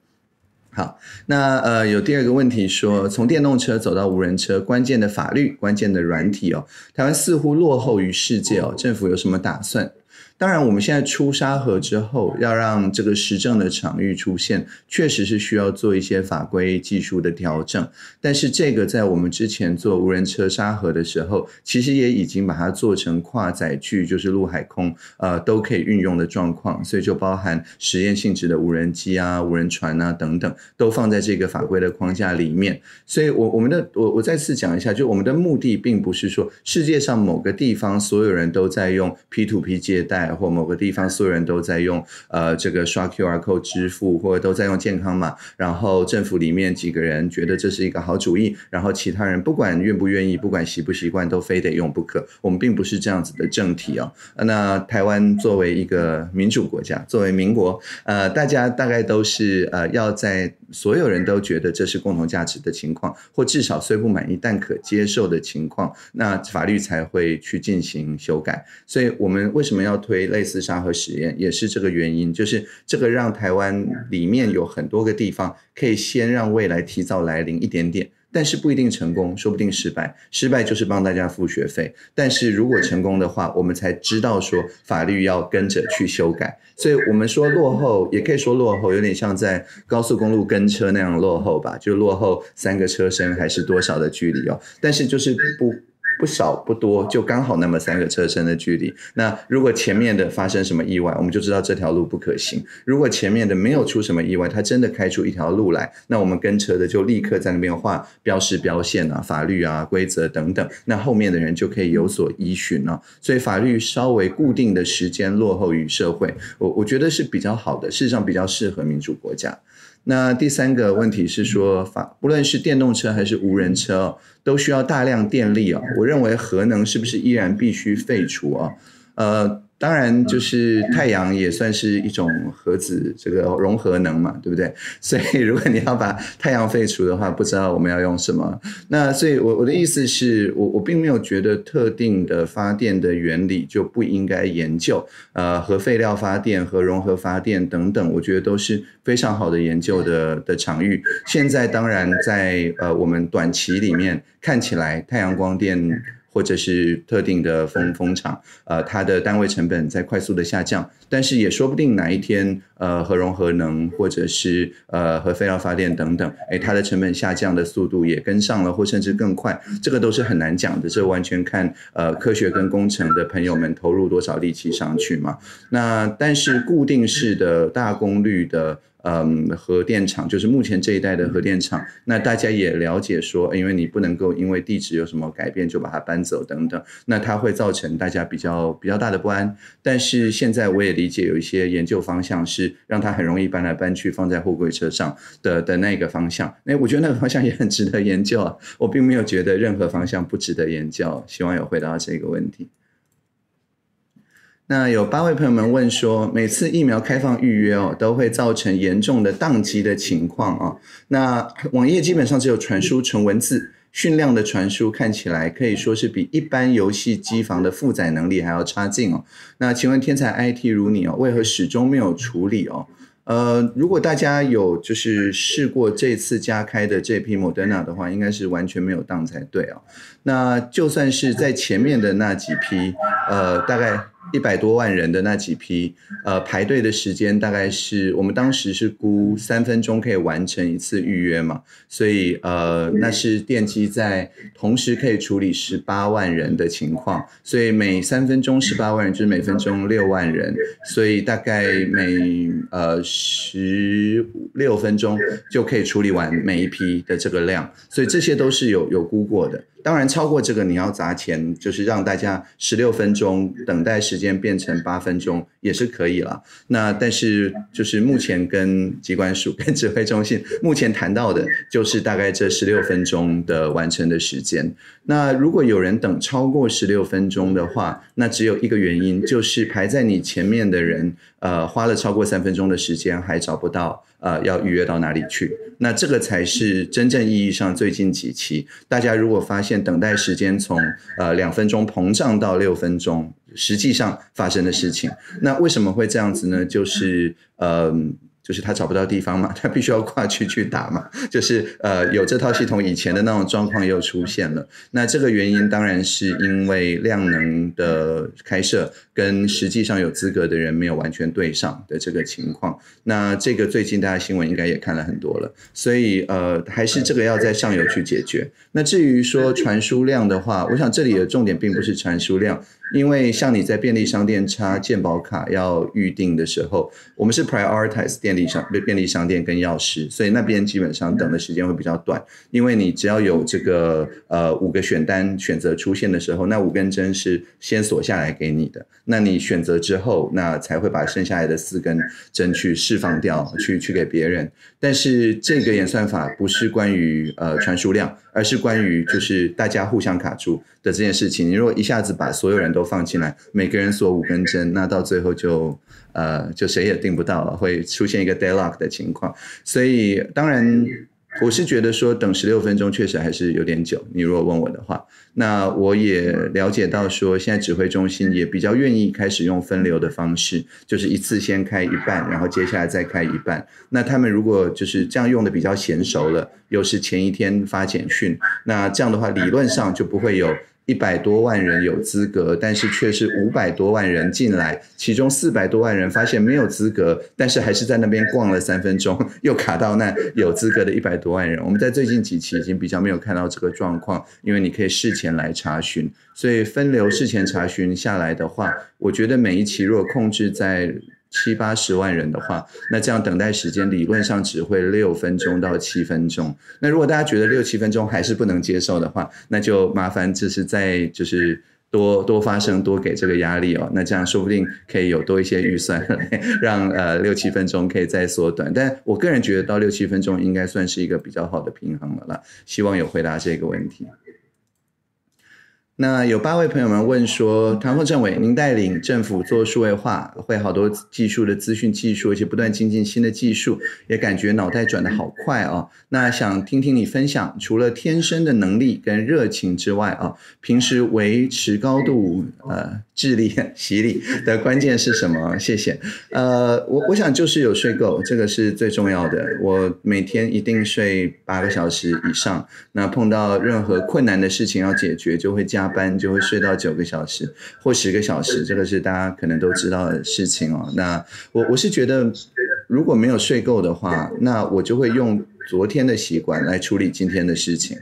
好，那呃，有第二个问题说，从电动车走到无人车，关键的法律，关键的软体哦，台湾似乎落后于世界哦，政府有什么打算？当然，我们现在出沙盒之后，要让这个实证的场域出现，确实是需要做一些法规技术的调整。但是这个在我们之前做无人车沙盒的时候，其实也已经把它做成跨载具，就是陆海空呃都可以运用的状况，所以就包含实验性质的无人机啊、无人船啊等等，都放在这个法规的框架里面。所以，我我们的我我再次讲一下，就我们的目的并不是说世界上某个地方所有人都在用 P to P 借贷。或某个地方所有人都在用呃这个刷 Q R code 支付，或者都在用健康码。然后政府里面几个人觉得这是一个好主意，然后其他人不管愿不愿意，不管习不习惯，都非得用不可。我们并不是这样子的政体哦。那台湾作为一个民主国家，作为民国，呃，大家大概都是呃要在所有人都觉得这是共同价值的情况，或至少虽不满意但可接受的情况，那法律才会去进行修改。所以我们为什么要推？类似沙河实验也是这个原因，就是这个让台湾里面有很多个地方可以先让未来提早来临一点点，但是不一定成功，说不定失败，失败就是帮大家付学费，但是如果成功的话，我们才知道说法律要跟着去修改，所以我们说落后，也可以说落后，有点像在高速公路跟车那样落后吧，就落后三个车身还是多少的距离哦，但是就是不。不少不多，就刚好那么三个车身的距离。那如果前面的发生什么意外，我们就知道这条路不可行；如果前面的没有出什么意外，他真的开出一条路来，那我们跟车的就立刻在那边画标示标线啊，法律啊、规则等等，那后面的人就可以有所依循了。所以法律稍微固定的时间落后于社会，我我觉得是比较好的，事实上比较适合民主国家。那第三个问题是说，法不论是电动车还是无人车，都需要大量电力啊。我认为核能是不是依然必须废除啊？呃。当然，就是太阳也算是一种核子这个融合能嘛，对不对？*laughs* 所以如果你要把太阳废除的话，不知道我们要用什么。那所以，我我的意思是我我并没有觉得特定的发电的原理就不应该研究。呃，核废料发电、和融合发电等等，我觉得都是非常好的研究的的场域。现在当然在呃我们短期里面看起来，太阳光电。或者是特定的风风场，呃，它的单位成本在快速的下降，但是也说不定哪一天，呃，核融合能或者是呃核废料发电等等，哎，它的成本下降的速度也跟上了，或甚至更快，这个都是很难讲的，这完全看呃科学跟工程的朋友们投入多少力气上去嘛。那但是固定式的大功率的。嗯，核电厂就是目前这一代的核电厂。那大家也了解说，因为你不能够因为地址有什么改变就把它搬走等等，那它会造成大家比较比较大的不安。但是现在我也理解有一些研究方向是让它很容易搬来搬去，放在货柜车上的的那个方向。哎，我觉得那个方向也很值得研究啊。我并没有觉得任何方向不值得研究。希望有回答这个问题。那有八位朋友们问说，每次疫苗开放预约哦，都会造成严重的宕机的情况啊。那网页基本上只有传输纯文字，讯量的传输看起来可以说是比一般游戏机房的负载能力还要差劲哦。那请问天才 IT 如你哦，为何始终没有处理哦？呃，如果大家有就是试过这次加开的这批 Moderna 的话，应该是完全没有宕才对哦。那就算是在前面的那几批，呃，大概。一百多万人的那几批，呃，排队的时间大概是，我们当时是估三分钟可以完成一次预约嘛，所以呃，那是电机在同时可以处理十八万人的情况，所以每三分钟十八万人就是每分钟六万人，所以大概每呃十六分钟就可以处理完每一批的这个量，所以这些都是有有估过的。当然，超过这个你要砸钱，就是让大家十六分钟等待时间变成八分钟也是可以了。那但是就是目前跟机关署 *laughs* 跟指挥中心目前谈到的就是大概这十六分钟的完成的时间。那如果有人等超过十六分钟的话，那只有一个原因，就是排在你前面的人，呃，花了超过三分钟的时间还找不到，呃，要预约到哪里去。那这个才是真正意义上最近几期大家如果发现等待时间从呃两分钟膨胀到六分钟，实际上发生的事情。那为什么会这样子呢？就是呃。就是他找不到地方嘛，*laughs* 他必须要跨区去打嘛。就是呃，有这套系统以前的那种状况又出现了。那这个原因当然是因为量能的开设。跟实际上有资格的人没有完全对上的这个情况，那这个最近大家新闻应该也看了很多了，所以呃还是这个要在上游去解决。那至于说传输量的话，我想这里的重点并不是传输量，因为像你在便利商店插鉴宝卡要预定的时候，我们是 prioritize 便利商便利商店跟药师，所以那边基本上等的时间会比较短，因为你只要有这个呃五个选单选择出现的时候，那五根针是先锁下来给你的。那你选择之后，那才会把剩下来的四根针去释放掉，去去给别人。但是这个演算法不是关于呃传输量，而是关于就是大家互相卡住的这件事情。你如果一下子把所有人都放进来，每个人锁五根针，那到最后就呃就谁也定不到，会出现一个 deadlock 的情况。所以当然。我是觉得说等十六分钟确实还是有点久。你如果问我的话，那我也了解到说现在指挥中心也比较愿意开始用分流的方式，就是一次先开一半，然后接下来再开一半。那他们如果就是这样用的比较娴熟了，又是前一天发简讯，那这样的话理论上就不会有。一百多万人有资格，但是却是五百多万人进来，其中四百多万人发现没有资格，但是还是在那边逛了三分钟，又卡到那有资格的一百多万人。我们在最近几期已经比较没有看到这个状况，因为你可以事前来查询，所以分流事前查询下来的话，我觉得每一期如果控制在。七八十万人的话，那这样等待时间理论上只会六分钟到七分钟。那如果大家觉得六七分钟还是不能接受的话，那就麻烦就是再就是多多发生，多给这个压力哦。那这样说不定可以有多一些预算，*laughs* 让呃六七分钟可以再缩短。但我个人觉得到六七分钟应该算是一个比较好的平衡了啦。希望有回答这个问题。那有八位朋友们问说，唐凤政委，您带领政府做数位化，会好多技术的资讯技术，而且不断精进新的技术，也感觉脑袋转的好快哦。那想听听你分享，除了天生的能力跟热情之外啊，平时维持高度呃智力、洗礼的关键是什么？谢谢。呃，我我想就是有睡够，这个是最重要的。我每天一定睡八个小时以上。那碰到任何困难的事情要解决，就会加。班就会睡到九个小时或十个小时，这个是大家可能都知道的事情哦。那我我是觉得，如果没有睡够的话，那我就会用昨天的习惯来处理今天的事情。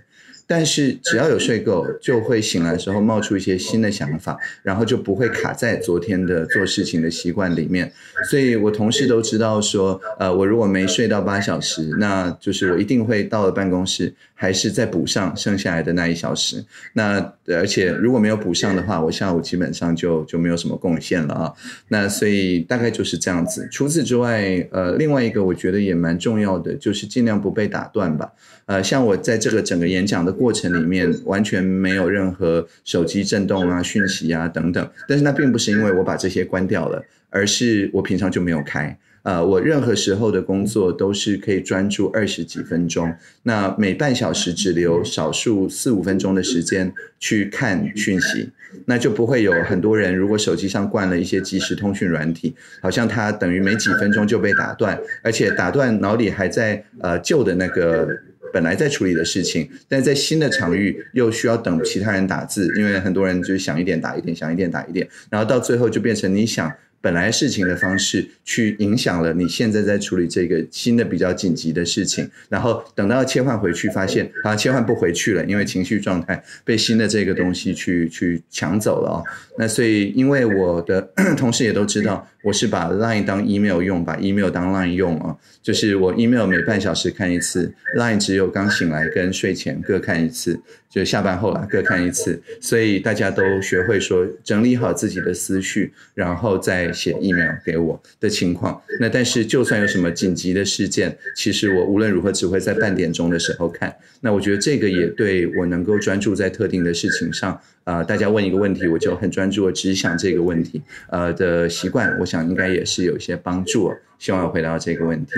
但是只要有睡够，就会醒来的时候冒出一些新的想法，然后就不会卡在昨天的做事情的习惯里面。所以我同事都知道说，呃，我如果没睡到八小时，那就是我一定会到了办公室还是再补上剩下来的那一小时。那而且如果没有补上的话，我下午基本上就就没有什么贡献了啊。那所以大概就是这样子。除此之外，呃，另外一个我觉得也蛮重要的，就是尽量不被打断吧。呃，像我在这个整个演讲的。过程里面完全没有任何手机震动啊、讯息啊等等，但是那并不是因为我把这些关掉了，而是我平常就没有开。呃，我任何时候的工作都是可以专注二十几分钟，那每半小时只留少数四五分钟的时间去看讯息，那就不会有很多人。如果手机上灌了一些即时通讯软体，好像他等于没几分钟就被打断，而且打断脑里还在呃旧的那个。本来在处理的事情，但在新的场域又需要等其他人打字，因为很多人就是想一点打一点，想一点打一点，然后到最后就变成你想。本来事情的方式去影响了你现在在处理这个新的比较紧急的事情，然后等到切换回去，发现啊切换不回去了，因为情绪状态被新的这个东西去去抢走了啊。那所以因为我的 *clears throat* 同事也都知道，我是把 Line 当 Email 用，把 Email 当 Line 用啊，就是我 Email 每半小时看一次，Line 只有刚醒来跟睡前各看一次。就下班后了，各看一次，所以大家都学会说整理好自己的思绪，然后再写 email 给我的情况。那但是就算有什么紧急的事件，其实我无论如何只会在半点钟的时候看。那我觉得这个也对我能够专注在特定的事情上。呃，大家问一个问题，我就很专注，只想这个问题。呃的习惯，我想应该也是有一些帮助。希望我回答这个问题。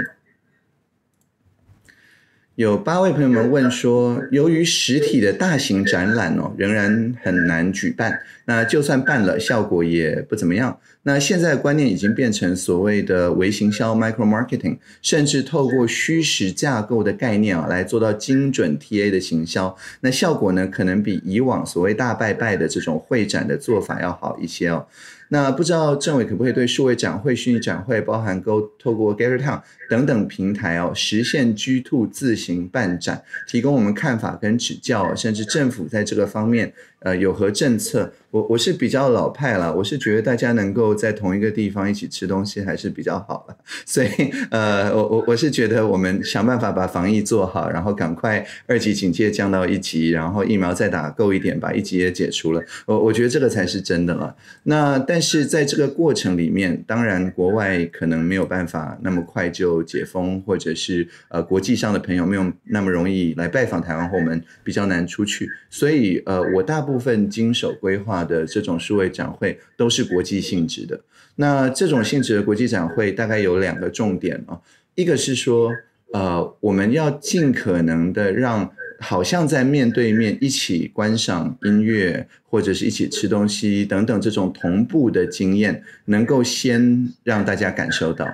有八位朋友们问说，由于实体的大型展览哦，仍然很难举办，那就算办了，效果也不怎么样。那现在观念已经变成所谓的微行销 （micro marketing），甚至透过虚实架构的概念啊，来做到精准 TA 的行销。那效果呢，可能比以往所谓大拜拜的这种会展的做法要好一些哦。那不知道政委可不可以对数位展会、虚拟展会，包含 Go 透过 g a t e r Town 等等平台哦，实现 g Two 自行办展，提供我们看法跟指教，甚至政府在这个方面。呃，有何政策？我我是比较老派了，我是觉得大家能够在同一个地方一起吃东西还是比较好的，*laughs* 所以呃，我我我是觉得我们想办法把防疫做好，然后赶快二级警戒降到一级，然后疫苗再打够一点，把一级也解除了。我我觉得这个才是真的了。那但是在这个过程里面，当然国外可能没有办法那么快就解封，或者是呃国际上的朋友没有那么容易来拜访台湾，或我们比较难出去。所以呃，我大部部分经手规划的这种数位展会都是国际性质的。那这种性质的国际展会大概有两个重点啊，一个是说，呃，我们要尽可能的让好像在面对面一起观赏音乐或者是一起吃东西等等这种同步的经验，能够先让大家感受到。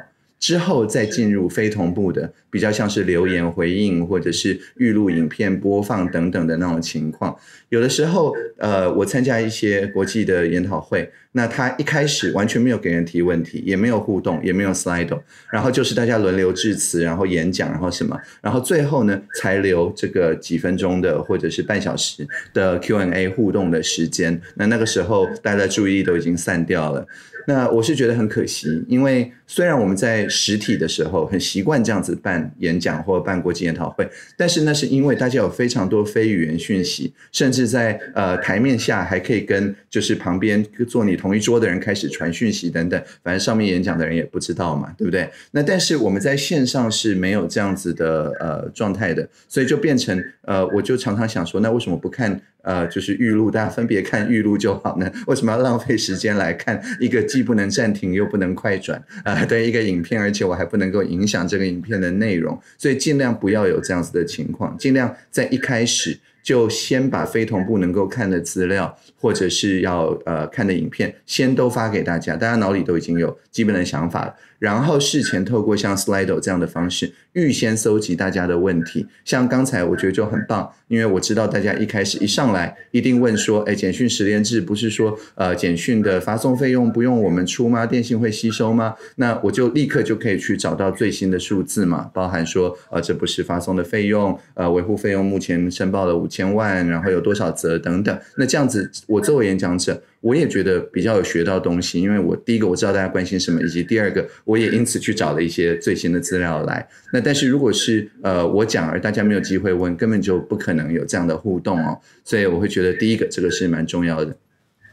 之后再进入非同步的，比较像是留言回应，或者是预录影片播放等等的那种情况。有的时候，呃，我参加一些国际的研讨会，那他一开始完全没有给人提问题，也没有互动，也没有 slide。然后就是大家轮流致辞，然后演讲，然后什么，然后最后呢才留这个几分钟的或者是半小时的 Q&A 互动的时间。那那个时候大家注意力都已经散掉了。那我是觉得很可惜，因为。虽然我们在实体的时候很习惯这样子办演讲或办国际研讨会，但是那是因为大家有非常多非语言讯息，甚至在呃台面下还可以跟就是旁边坐你同一桌的人开始传讯息等等，反正上面演讲的人也不知道嘛，对不对？那但是我们在线上是没有这样子的呃状态的，所以就变成呃我就常常想说，那为什么不看呃就是预录，大家分别看预录就好呢？为什么要浪费时间来看一个既不能暂停又不能快转啊？*laughs* 对一个影片，而且我还不能够影响这个影片的内容，所以尽量不要有这样子的情况。尽量在一开始就先把非同步能够看的资料，或者是要呃看的影片，先都发给大家，大家脑里都已经有基本的想法。然后事前透过像 s l i d o 这样的方式，预先搜集大家的问题，像刚才我觉得就很棒，因为我知道大家一开始一上来一定问说，哎，简讯十连制不是说，呃，简讯的发送费用不用我们出吗？电信会吸收吗？那我就立刻就可以去找到最新的数字嘛，包含说，呃，这不是发送的费用，呃，维护费用目前申报了五千万，然后有多少则等等，那这样子，我作为演讲者。我也觉得比较有学到东西，因为我第一个我知道大家关心什么，以及第二个我也因此去找了一些最新的资料来。那但是如果是呃我讲而大家没有机会问，根本就不可能有这样的互动哦。所以我会觉得第一个这个是蛮重要的，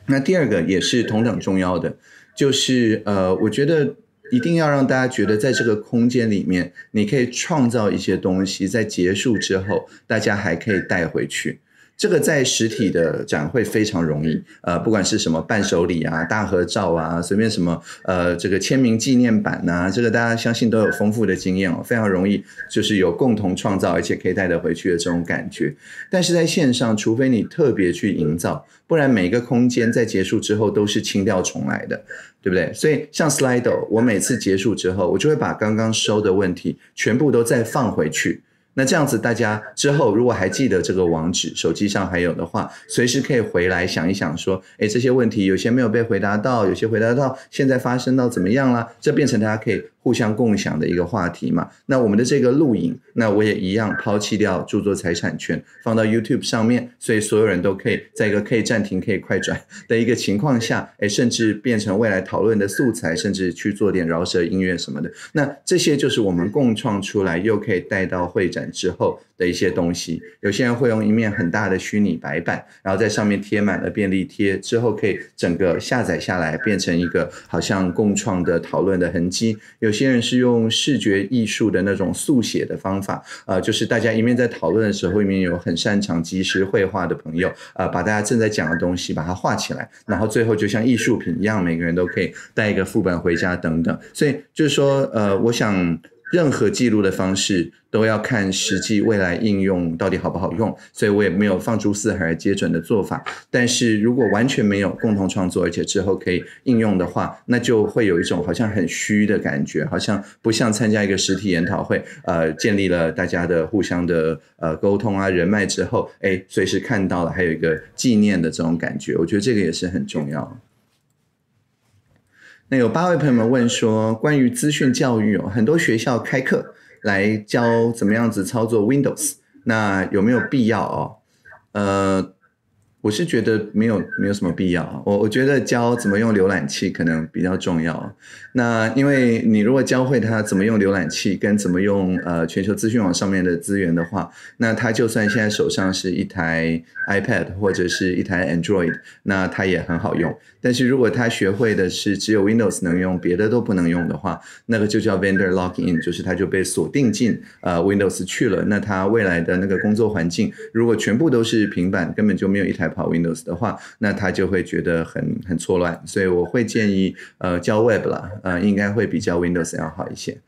那第二个也是同等重要的，就是呃我觉得一定要让大家觉得在这个空间里面你可以创造一些东西，在结束之后大家还可以带回去。这个在实体的展会非常容易，呃，不管是什么伴手礼啊、大合照啊，随便什么，呃，这个签名纪念版呐，这个大家相信都有丰富的经验哦，非常容易，就是有共同创造，而且可以带得回去的这种感觉。但是在线上，除非你特别去营造，不然每一个空间在结束之后都是清掉重来的，对不对？所以像 Slido，我每次结束之后，我就会把刚刚收的问题全部都再放回去。那这样子，大家之后如果还记得这个网址，手机上还有的话，随时可以回来想一想，说，哎，这些问题有些没有被回答到，有些回答到现在发生到怎么样了？这变成大家可以。互相共享的一个话题嘛，那我们的这个录影，那我也一样抛弃掉著作财产权，放到 YouTube 上面，所以所有人都可以在一个可以暂停、可以快转的一个情况下，哎，甚至变成未来讨论的素材，甚至去做点饶舌音乐什么的。那这些就是我们共创出来，又可以带到会展之后。的一些东西，有些人会用一面很大的虚拟白板，然后在上面贴满了便利贴，之后可以整个下载下来，变成一个好像共创的讨论的痕迹。有些人是用视觉艺术的那种速写的方法，呃，就是大家一面在讨论的时候，一面有很擅长即时绘画的朋友，呃，把大家正在讲的东西把它画起来，然后最后就像艺术品一样，每个人都可以带一个副本回家等等。所以就是说，呃，我想。任何记录的方式都要看实际未来应用到底好不好用，所以我也没有放诸四海而皆准的做法。但是如果完全没有共同创作，而且之后可以应用的话，那就会有一种好像很虚的感觉，好像不像参加一个实体研讨会。呃，建立了大家的互相的呃沟通啊人脉之后，哎，随时看到了还有一个纪念的这种感觉，我觉得这个也是很重要。那有八位朋友们问说，关于资讯教育哦，很多学校开课来教怎么样子操作 Windows，那有没有必要哦？呃。我是觉得没有没有什么必要，我我觉得教怎么用浏览器可能比较重要。那因为你如果教会他怎么用浏览器，跟怎么用呃全球资讯网上面的资源的话，那他就算现在手上是一台 iPad 或者是一台 Android，那他也很好用。但是如果他学会的是只有 Windows 能用，别的都不能用的话，那个就叫 vendor lock in，就是他就被锁定进呃 Windows 去了。那他未来的那个工作环境，如果全部都是平板，根本就没有一台。跑 Windows 的话，那他就会觉得很很错乱，所以我会建议呃教 Web 了，呃应该会比教 Windows 要好一些。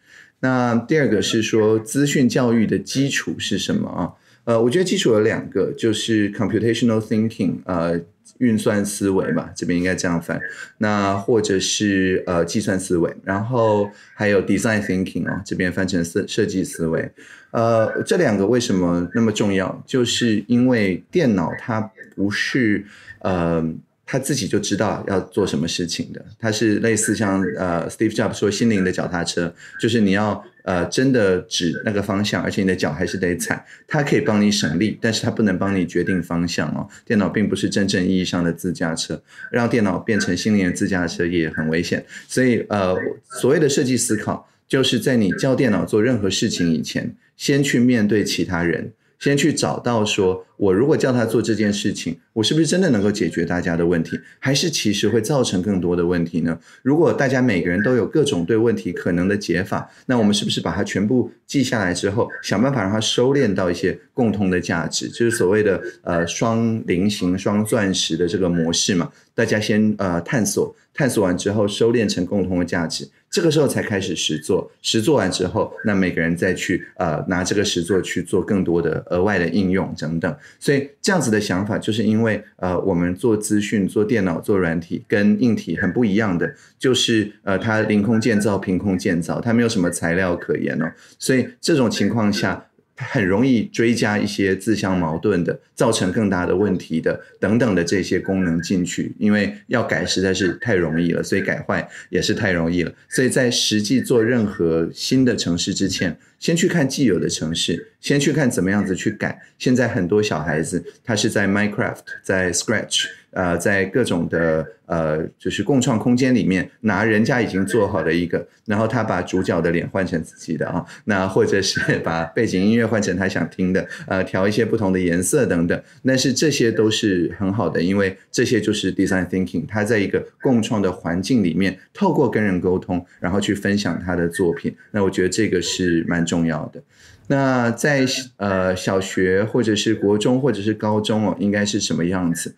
那第二个是说，资讯教育的基础是什么啊？呃，我觉得基础有两个，就是 computational thinking，呃。运算思维嘛，这边应该这样翻。那或者是呃计算思维，然后还有 design thinking 啊，这边翻成设设计思维。呃，这两个为什么那么重要？就是因为电脑它不是呃。他自己就知道要做什么事情的，他是类似像呃，Steve Jobs 说心灵的脚踏车，就是你要呃真的指那个方向，而且你的脚还是得踩。它可以帮你省力，但是它不能帮你决定方向哦。电脑并不是真正意义上的自驾车，让电脑变成心灵的自驾车也很危险。所以呃，所谓的设计思考，就是在你教电脑做任何事情以前，先去面对其他人。先去找到，说我如果叫他做这件事情，我是不是真的能够解决大家的问题，还是其实会造成更多的问题呢？如果大家每个人都有各种对问题可能的解法，那我们是不是把它全部记下来之后，想办法让它收敛到一些共通的价值，就是所谓的呃双菱形双钻石的这个模式嘛？大家先呃探索。探索完之后，收敛成共同的价值，这个时候才开始实做。实做完之后，那每个人再去呃拿这个实做去做更多的额外的应用等等。所以这样子的想法，就是因为呃我们做资讯、做电脑、做软体跟硬体很不一样的，就是呃它凌空建造、凭空建造，它没有什么材料可言哦。所以这种情况下。很容易追加一些自相矛盾的，造成更大的问题的等等的这些功能进去，因为要改实在是太容易了，所以改坏也是太容易了。所以在实际做任何新的城市之前，先去看既有的城市，先去看怎么样子去改。现在很多小孩子他是在 Minecraft，在 Scratch。呃，在各种的呃，就是共创空间里面，拿人家已经做好的一个，然后他把主角的脸换成自己的啊，那或者是把背景音乐换成他想听的，呃，调一些不同的颜色等等。但是这些都是很好的，因为这些就是第三 thinking，他在一个共创的环境里面，透过跟人沟通，然后去分享他的作品。那我觉得这个是蛮重要的。那在呃小学或者是国中或者是高中哦，应该是什么样子？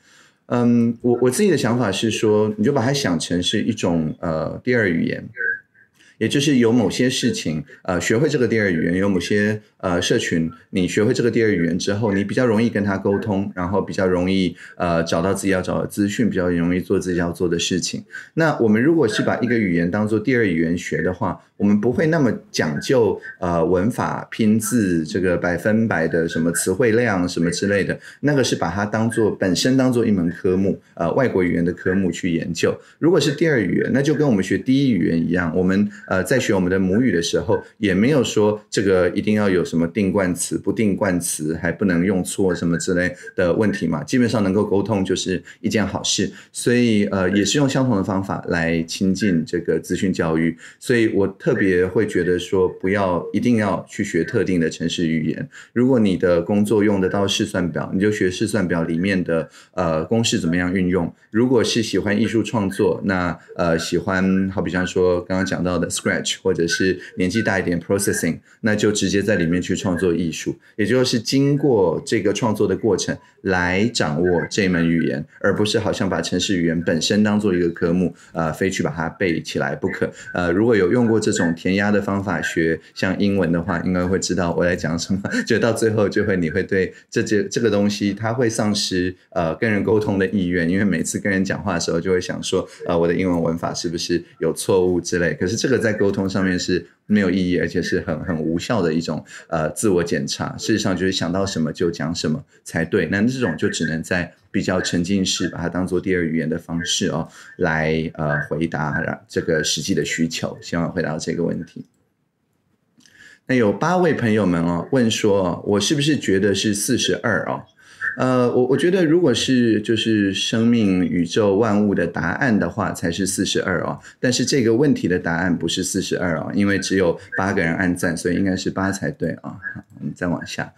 嗯，我我自己的想法是说，你就把它想成是一种呃第二语言，也就是有某些事情，呃，学会这个第二语言有某些。呃，社群，你学会这个第二语言之后，你比较容易跟他沟通，然后比较容易呃找到自己要找的资讯，比较容易做自己要做的事情。那我们如果是把一个语言当做第二语言学的话，我们不会那么讲究呃文法、拼字这个百分百的什么词汇量什么之类的，那个是把它当做本身当做一门科目呃外国语言的科目去研究。如果是第二语言，那就跟我们学第一语言一样，我们呃在学我们的母语的时候，也没有说这个一定要有。什么定冠词、不定冠词还不能用错什么之类的问题嘛？基本上能够沟通就是一件好事，所以呃也是用相同的方法来亲近这个资讯教育。所以我特别会觉得说，不要一定要去学特定的城市语言。如果你的工作用得到试算表，你就学试算表里面的呃公式怎么样运用。如果是喜欢艺术创作，那呃喜欢好比像说刚刚讲到的 Scratch，或者是年纪大一点 Processing，那就直接在里面。去创作艺术，也就是经过这个创作的过程来掌握这门语言，而不是好像把城市语言本身当做一个科目，呃，非去把它背起来不可。呃，如果有用过这种填鸭的方法学像英文的话，应该会知道我在讲什么。就到最后，就会你会对这这这个东西，它会丧失呃跟人沟通的意愿，因为每次跟人讲话的时候，就会想说，呃，我的英文文法是不是有错误之类。可是这个在沟通上面是。没有意义，而且是很很无效的一种呃自我检查。事实上，就是想到什么就讲什么才对。那这种就只能在比较沉浸式，把它当做第二语言的方式哦，来呃回答这个实际的需求，希望回答到这个问题。那有八位朋友们哦，问说我是不是觉得是四十二哦？呃，我我觉得如果是就是生命宇宙万物的答案的话，才是四十二哦。但是这个问题的答案不是四十二哦，因为只有八个人按赞，所以应该是八才对啊。我们再往下，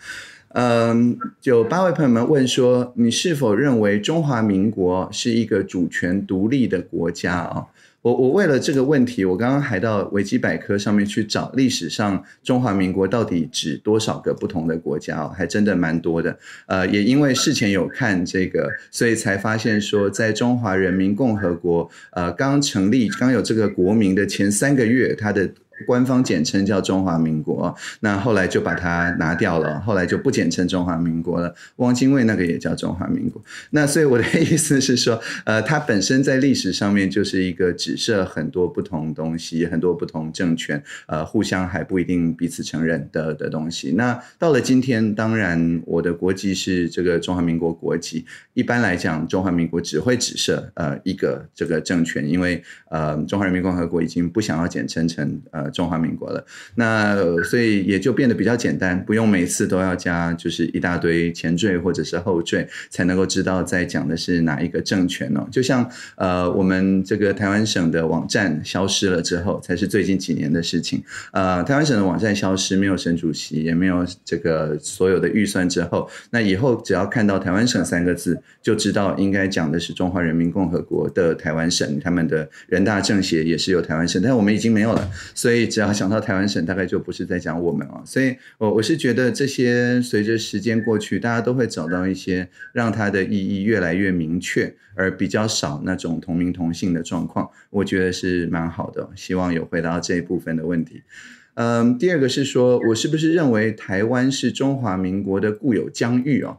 嗯，有八位朋友们问说，你是否认为中华民国是一个主权独立的国家啊？我我为了这个问题，我刚刚还到维基百科上面去找历史上中华民国到底指多少个不同的国家，哦，还真的蛮多的。呃，也因为事前有看这个，所以才发现说，在中华人民共和国呃刚成立、刚有这个国名的前三个月，它的。官方简称叫中华民国，那后来就把它拿掉了，后来就不简称中华民国了。汪精卫那个也叫中华民国，那所以我的意思是说，呃，它本身在历史上面就是一个只设很多不同东西、很多不同政权，呃，互相还不一定彼此承认的的东西。那到了今天，当然我的国籍是这个中华民国国籍。一般来讲，中华民国只会只设呃一个这个政权，因为呃中华人民共和国已经不想要简称成呃。中华民国了，那所以也就变得比较简单，不用每次都要加就是一大堆前缀或者是后缀才能够知道在讲的是哪一个政权哦。就像呃我们这个台湾省的网站消失了之后，才是最近几年的事情。呃，台湾省的网站消失，没有省主席，也没有这个所有的预算之后，那以后只要看到台湾省三个字，就知道应该讲的是中华人民共和国的台湾省，他们的人大政协也是有台湾省，但我们已经没有了，所以。所以只要想到台湾省，大概就不是在讲我们哦。所以，我我是觉得这些随着时间过去，大家都会找到一些让它的意义越来越明确，而比较少那种同名同姓的状况。我觉得是蛮好的，希望有回答这一部分的问题。嗯，第二个是说，我是不是认为台湾是中华民国的固有疆域哦？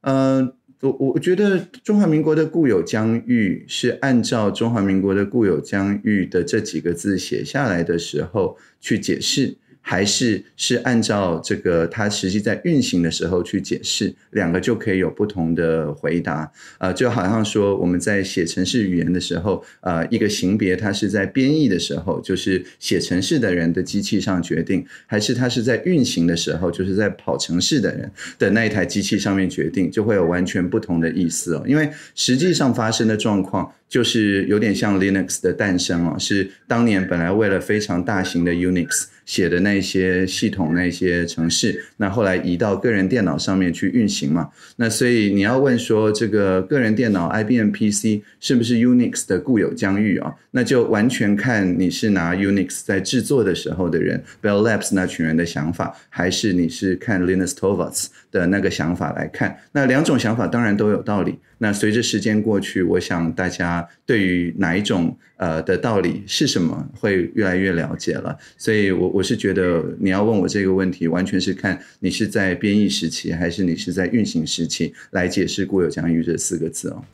嗯。我我觉得中华民国的固有疆域是按照中华民国的固有疆域的这几个字写下来的时候去解释。还是是按照这个它实际在运行的时候去解释，两个就可以有不同的回答。呃，就好像说我们在写城市语言的时候，呃，一个型别它是在编译的时候，就是写城市的人的机器上决定；，还是它是在运行的时候，就是在跑城市的人的那一台机器上面决定，就会有完全不同的意思哦。因为实际上发生的状况。就是有点像 Linux 的诞生哦，是当年本来为了非常大型的 Unix 写的那些系统那些程式，那后来移到个人电脑上面去运行嘛。那所以你要问说这个个人电脑 IBM PC 是不是 Unix 的固有疆域啊？那就完全看你是拿 Unix 在制作的时候的人 Bell Labs 那群人的想法，还是你是看 Linus Torvalds 的那个想法来看。那两种想法当然都有道理。那随着时间过去，我想大家对于哪一种呃的道理是什么会越来越了解了。所以，我我是觉得你要问我这个问题，完全是看你是在编译时期，还是你是在运行时期来解释“固有疆域”这四个字哦。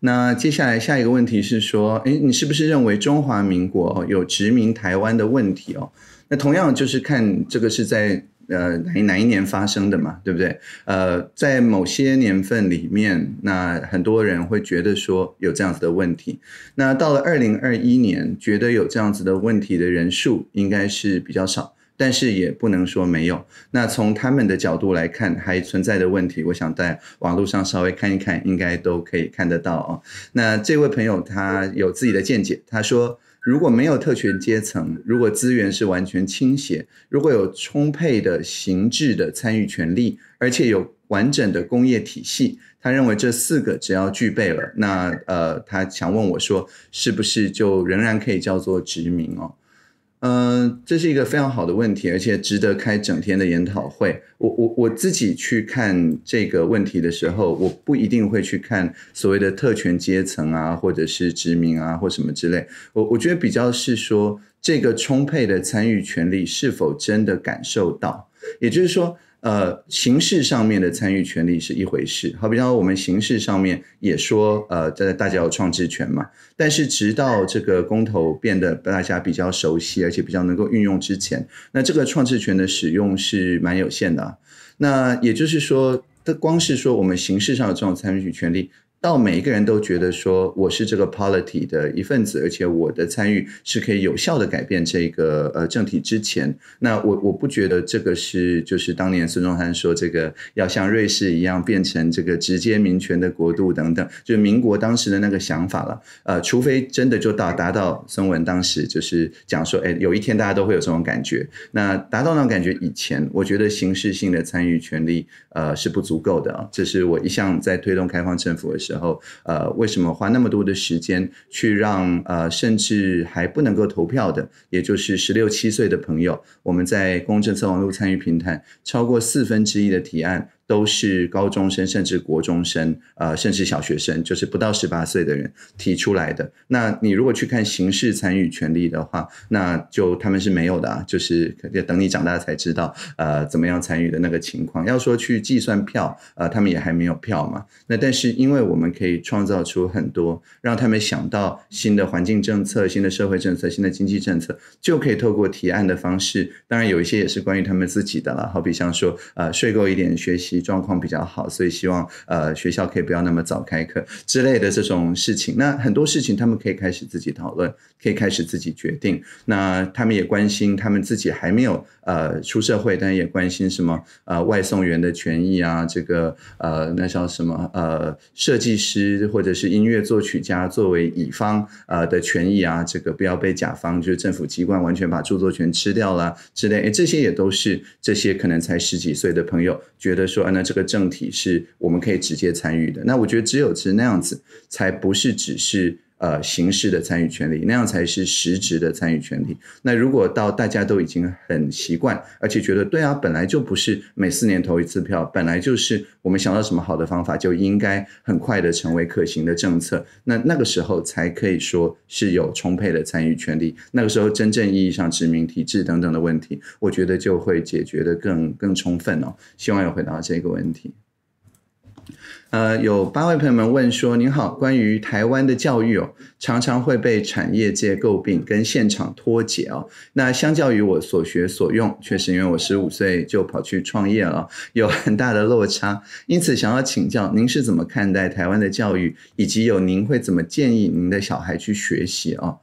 那接下来下一个问题是说，诶，你是不是认为中华民国有殖民台湾的问题哦？那同样就是看这个是在。呃，哪一哪一年发生的嘛，对不对？呃，在某些年份里面，那很多人会觉得说有这样子的问题。那到了二零二一年，觉得有这样子的问题的人数应该是比较少，但是也不能说没有。那从他们的角度来看，还存在的问题，我想在网络上稍微看一看，应该都可以看得到啊。那这位朋友他有自己的见解，他说。如果没有特权阶层，如果资源是完全倾斜，如果有充沛的形制的参与权利，而且有完整的工业体系，他认为这四个只要具备了，那呃，他想问我说，是不是就仍然可以叫做殖民哦？嗯，这是一个非常好的问题，而且值得开整天的研讨会。我我我自己去看这个问题的时候，我不一定会去看所谓的特权阶层啊，或者是殖民啊，或什么之类。我我觉得比较是说，这个充沛的参与权利是否真的感受到，也就是说。呃，形式上面的参与权利是一回事，好比方我们形式上面也说，呃，在大家有创制权嘛。但是直到这个公投变得大家比较熟悉，而且比较能够运用之前，那这个创制权的使用是蛮有限的。那也就是说，它光是说我们形式上的这种参与权利。到每一个人都觉得说我是这个 polity 的一份子，而且我的参与是可以有效的改变这个呃政体之前，那我我不觉得这个是就是当年孙中山说这个要像瑞士一样变成这个直接民权的国度等等，就是民国当时的那个想法了。呃，除非真的就到达到孙文当时就是讲说，哎，有一天大家都会有这种感觉。那达到那种感觉以前，我觉得形式性的参与权利呃是不足够的。这是我一向在推动开放政府。的时候，呃，为什么花那么多的时间去让呃，甚至还不能够投票的，也就是十六七岁的朋友，我们在公正测网路参与平台，超过四分之一的提案。都是高中生，甚至国中生，呃，甚至小学生，就是不到十八岁的人提出来的。那你如果去看刑事参与权利的话，那就他们是没有的，就是等你长大才知道，呃，怎么样参与的那个情况。要说去计算票，呃，他们也还没有票嘛。那但是因为我们可以创造出很多，让他们想到新的环境政策、新的社会政策、新的经济政策，就可以透过提案的方式。当然有一些也是关于他们自己的了，好比像说，呃，睡够一点，学习。状况比较好，所以希望呃学校可以不要那么早开课之类的这种事情。那很多事情他们可以开始自己讨论，可以开始自己决定。那他们也关心他们自己还没有。呃，出社会，但然也关心什么呃，外送员的权益啊，这个呃，那叫什么呃，设计师或者是音乐作曲家作为乙方呃的权益啊，这个不要被甲方就是政府机关完全把著作权吃掉了之类，这些也都是这些可能才十几岁的朋友觉得说，那这个政体是我们可以直接参与的。那我觉得只有是那样子，才不是只是。呃，形式的参与权利，那样才是实质的参与权利。那如果到大家都已经很习惯，而且觉得对啊，本来就不是每四年投一次票，本来就是我们想到什么好的方法，就应该很快的成为可行的政策。那那个时候才可以说是有充沛的参与权利。那个时候真正意义上殖民体制等等的问题，我觉得就会解决的更更充分哦。希望有回答这个问题。呃，有八位朋友们问说：“您好，关于台湾的教育哦，常常会被产业界诟病，跟现场脱节哦。那相较于我所学所用，确实因为我十五岁就跑去创业了，有很大的落差。因此，想要请教您是怎么看待台湾的教育，以及有您会怎么建议您的小孩去学习哦？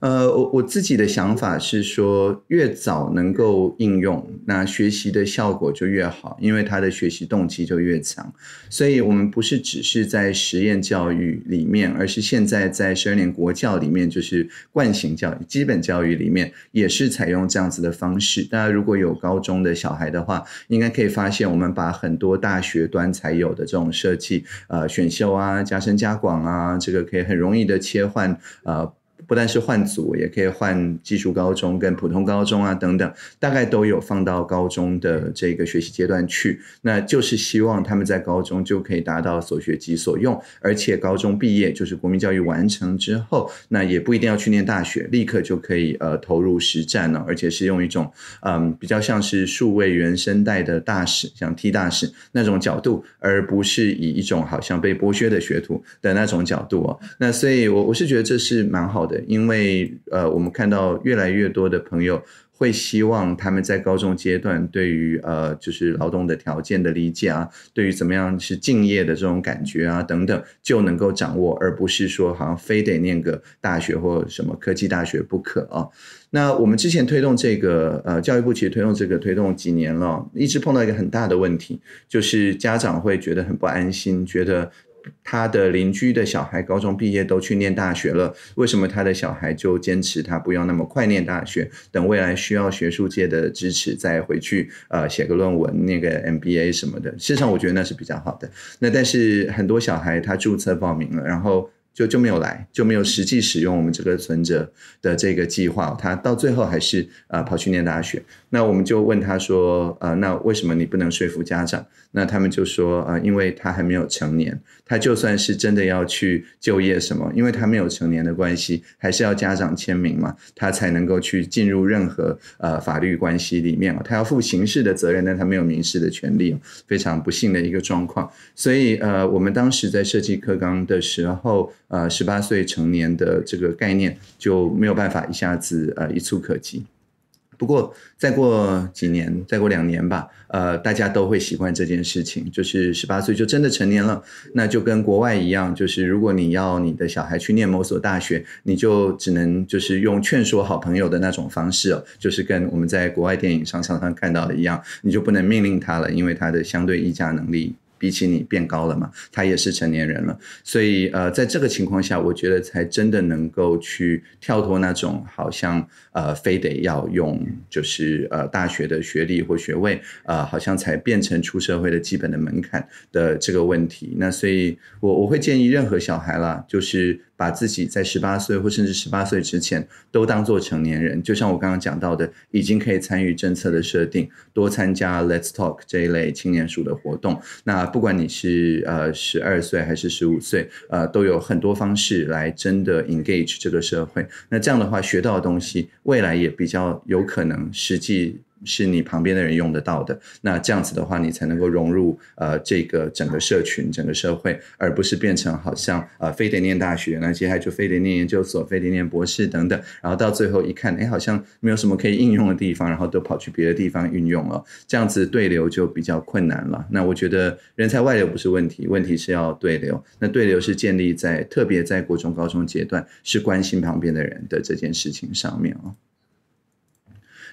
呃，我我自己的想法是说，越早能够应用，那学习的效果就越好，因为他的学习动机就越强。所以，我们不是只是在实验教育里面，而是现在在十二年国教里面，就是惯性教育、基本教育里面，也是采用这样子的方式。大家如果有高中的小孩的话，应该可以发现，我们把很多大学端才有的这种设计，呃，选修啊、加深加广啊，这个可以很容易的切换，呃。不但是换组，也可以换技术高中跟普通高中啊等等，大概都有放到高中的这个学习阶段去，那就是希望他们在高中就可以达到所学即所用，而且高中毕业就是国民教育完成之后，那也不一定要去念大学，立刻就可以呃投入实战了，而且是用一种嗯比较像是数位原生代的大使，像 T 大使那种角度，而不是以一种好像被剥削的学徒的那种角度哦。那所以我我是觉得这是蛮好的。因为呃，我们看到越来越多的朋友会希望他们在高中阶段对于呃，就是劳动的条件的理解啊，对于怎么样是敬业的这种感觉啊等等，就能够掌握，而不是说好像非得念个大学或什么科技大学不可啊。那我们之前推动这个呃，教育部其实推动这个推动几年了，一直碰到一个很大的问题，就是家长会觉得很不安心，觉得。他的邻居的小孩高中毕业都去念大学了，为什么他的小孩就坚持他不要那么快念大学，等未来需要学术界的支持再回去呃写个论文那个 MBA 什么的？事实上我觉得那是比较好的。那但是很多小孩他注册报名了，然后。就就没有来，就没有实际使用我们这个存折的这个计划。他到最后还是呃跑去念大学。那我们就问他说，呃，那为什么你不能说服家长？那他们就说，呃，因为他还没有成年，他就算是真的要去就业什么，因为他没有成年的关系，还是要家长签名嘛，他才能够去进入任何呃法律关系里面他要负刑事的责任，但他没有民事的权利，非常不幸的一个状况。所以呃，我们当时在设计课纲的时候。呃，十八岁成年的这个概念就没有办法一下子呃一触可及。不过再过几年，再过两年吧，呃，大家都会习惯这件事情，就是十八岁就真的成年了。那就跟国外一样，就是如果你要你的小孩去念某所大学，你就只能就是用劝说好朋友的那种方式，哦，就是跟我们在国外电影上常常看到的一样，你就不能命令他了，因为他的相对议价能力。比起你变高了嘛，他也是成年人了，所以呃，在这个情况下，我觉得才真的能够去跳脱那种好像呃，非得要用就是呃大学的学历或学位，呃，好像才变成出社会的基本的门槛的这个问题。那所以，我我会建议任何小孩啦，就是。把自己在十八岁或甚至十八岁之前都当做成年人，就像我刚刚讲到的，已经可以参与政策的设定，多参加 Let's Talk 这一类青年署的活动。那不管你是呃十二岁还是十五岁，呃，都有很多方式来真的 engage 这个社会。那这样的话，学到的东西未来也比较有可能实际。是你旁边的人用得到的，那这样子的话，你才能够融入呃这个整个社群、整个社会，而不是变成好像呃非得念大学，那接下来就非得念研究所、非得念博士等等，然后到最后一看，哎，好像没有什么可以应用的地方，然后都跑去别的地方运用了，这样子对流就比较困难了。那我觉得人才外流不是问题，问题是要对流。那对流是建立在特别在国中、高中阶段是关心旁边的人的这件事情上面啊。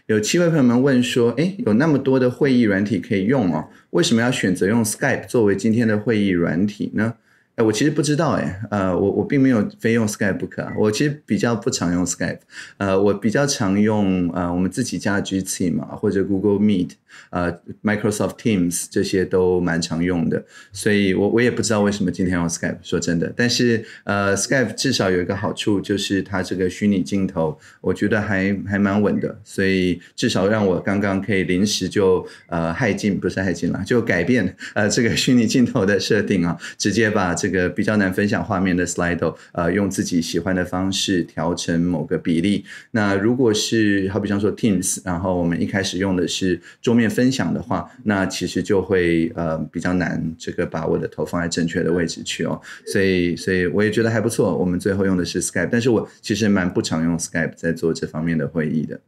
有七位朋友们问说：“哎，有那么多的会议软体可以用哦，为什么要选择用 Skype 作为今天的会议软体呢？”哎，我其实不知道哎，呃，我我并没有非用 Skype 不可，我其实比较不常用 Skype，呃，我比较常用呃，我们自己家的 G m 嘛，或者 Google Meet，呃，Microsoft Teams 这些都蛮常用的，所以我我也不知道为什么今天用 Skype，说真的，但是呃，Skype 至少有一个好处就是它这个虚拟镜头，我觉得还还蛮稳的，所以至少让我刚刚可以临时就呃，害进不是害进了，就改变呃这个虚拟镜头的设定啊，直接把这。这个比较难分享画面的 slide 呃，用自己喜欢的方式调成某个比例。那如果是好比像说 Teams，然后我们一开始用的是桌面分享的话，那其实就会呃比较难这个把我的头放在正确的位置去哦。所以，所以我也觉得还不错。我们最后用的是 Skype，但是我其实蛮不常用 Skype 在做这方面的会议的。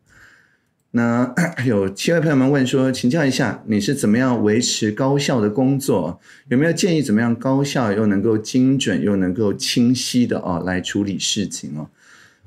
那 *coughs* 有七位朋友们问说，请教一下，你是怎么样维持高效的工作？有没有建议，怎么样高效又能够精准又能够清晰的哦来处理事情哦？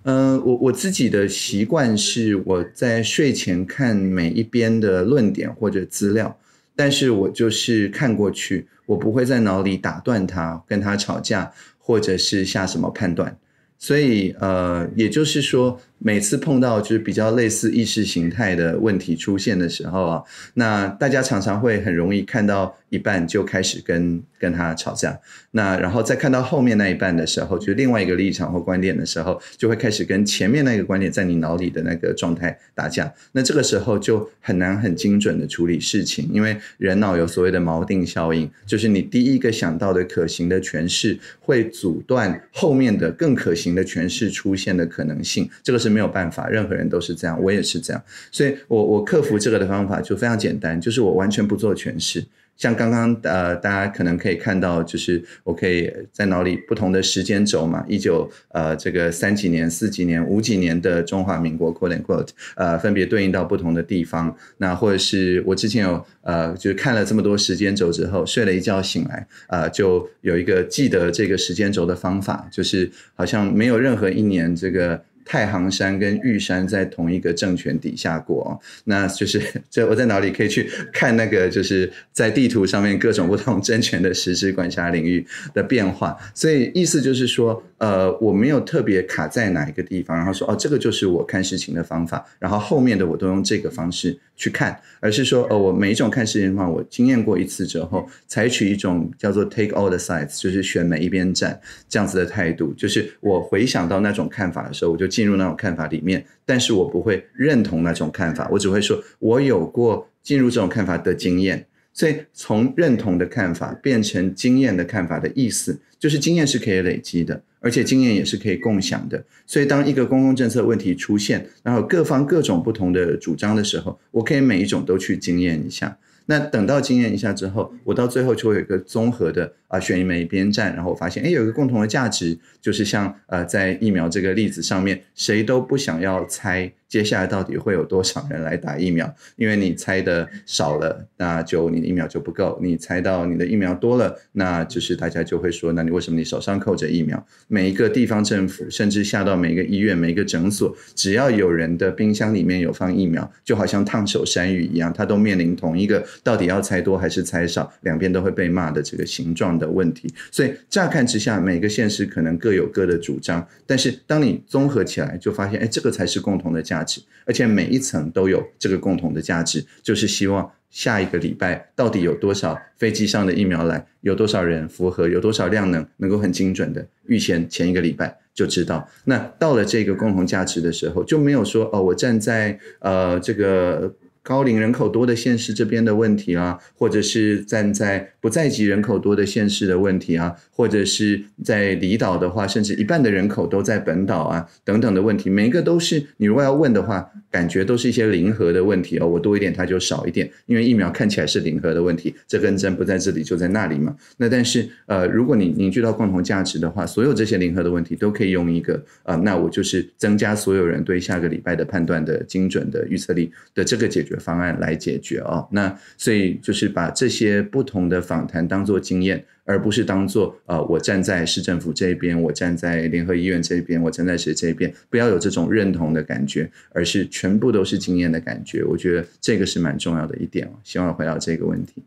嗯，我我自己的习惯是我在睡前看每一边的论点或者资料，但是我就是看过去，我不会在脑里打断他，跟他吵架，或者是下什么判断。所以呃，也就是说。每次碰到就是比较类似意识形态的问题出现的时候啊，那大家常常会很容易看到一半就开始跟跟他吵架，那然后再看到后面那一半的时候，就是另外一个立场或观点的时候，就会开始跟前面那个观点在你脑里的那个状态打架。那这个时候就很难很精准的处理事情，因为人脑有所谓的锚定效应，就是你第一个想到的可行的诠释会阻断后面的更可行的诠释出现的可能性，这个是。没有办法，任何人都是这样，我也是这样。所以，我我克服这个的方法就非常简单，就是我完全不做诠释。像刚刚呃，大家可能可以看到，就是我可以在脑里不同的时间轴嘛，一九呃，这个三几年、四几年、五几年的中华民国 “quote”“quote” 呃，分别对应到不同的地方。那或者是我之前有呃，就是看了这么多时间轴之后，睡了一觉醒来，呃，就有一个记得这个时间轴的方法，就是好像没有任何一年这个。太行山跟玉山在同一个政权底下过，哦，那就是这我在哪里可以去看那个？就是在地图上面各种不同政权的实质管辖领域的变化。所以意思就是说，呃，我没有特别卡在哪一个地方，然后说哦，这个就是我看事情的方法。然后后面的我都用这个方式去看，而是说呃，我每一种看事情的话，我经验过一次之后，采取一种叫做 take all the sides，就是选每一边站这样子的态度。就是我回想到那种看法的时候，我就。进入那种看法里面，但是我不会认同那种看法，我只会说，我有过进入这种看法的经验。所以从认同的看法变成经验的看法的意思，就是经验是可以累积的，而且经验也是可以共享的。所以当一个公共政策问题出现，然后各方各种不同的主张的时候，我可以每一种都去经验一下。那等到经验一下之后，我到最后就会有一个综合的。啊，选一枚边站，然后我发现，哎，有一个共同的价值，就是像呃，在疫苗这个例子上面，谁都不想要猜接下来到底会有多少人来打疫苗，因为你猜的少了，那就你的疫苗就不够；你猜到你的疫苗多了，那就是大家就会说，那你为什么你手上扣着疫苗？每一个地方政府，甚至下到每一个医院、每一个诊所，只要有人的冰箱里面有放疫苗，就好像烫手山芋一样，它都面临同一个到底要猜多还是猜少，两边都会被骂的这个形状。的问题，所以乍看之下，每个县市可能各有各的主张，但是当你综合起来，就发现，哎，这个才是共同的价值，而且每一层都有这个共同的价值，就是希望下一个礼拜到底有多少飞机上的疫苗来，有多少人符合，有多少量能能够很精准的预前前一个礼拜就知道。那到了这个共同价值的时候，就没有说哦，我站在呃这个。高龄人口多的县市这边的问题啊，或者是站在不在籍人口多的县市的问题啊，或者是在离岛的话，甚至一半的人口都在本岛啊等等的问题，每一个都是你如果要问的话，感觉都是一些零和的问题哦，我多一点，它就少一点，因为疫苗看起来是零和的问题，这根针不在这里就在那里嘛。那但是呃，如果你凝聚到共同价值的话，所有这些零和的问题都可以用一个啊，那我就是增加所有人对下个礼拜的判断的精准的预测力的这个解决。方案来解决哦，那所以就是把这些不同的访谈当做经验，而不是当做呃，我站在市政府这边，我站在联合医院这边，我站在谁这边，不要有这种认同的感觉，而是全部都是经验的感觉。我觉得这个是蛮重要的一点哦。希望回到这个问题。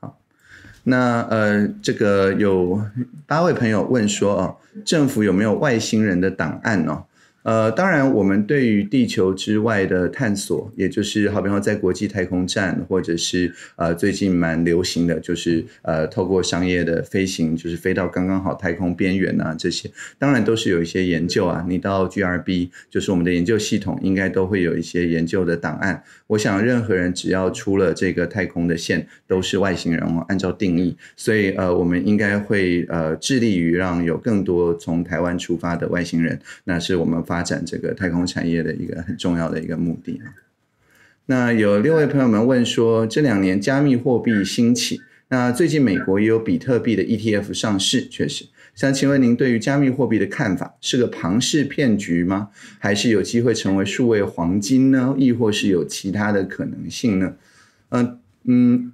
好，那呃，这个有八位朋友问说哦，政府有没有外星人的档案呢？呃，当然，我们对于地球之外的探索，也就是好比说在国际太空站，或者是呃最近蛮流行的就是呃透过商业的飞行，就是飞到刚刚好太空边缘啊，这些当然都是有一些研究啊。你到 GRB，就是我们的研究系统，应该都会有一些研究的档案。我想，任何人只要出了这个太空的线，都是外星人哦。按照定义，所以呃，我们应该会呃致力于让有更多从台湾出发的外星人，那是我们。发展这个太空产业的一个很重要的一个目的啊。那有六位朋友们问说，这两年加密货币兴起，那最近美国也有比特币的 ETF 上市，确实。想请问您对于加密货币的看法，是个庞氏骗局吗？还是有机会成为数位黄金呢？亦或是有其他的可能性呢？嗯嗯。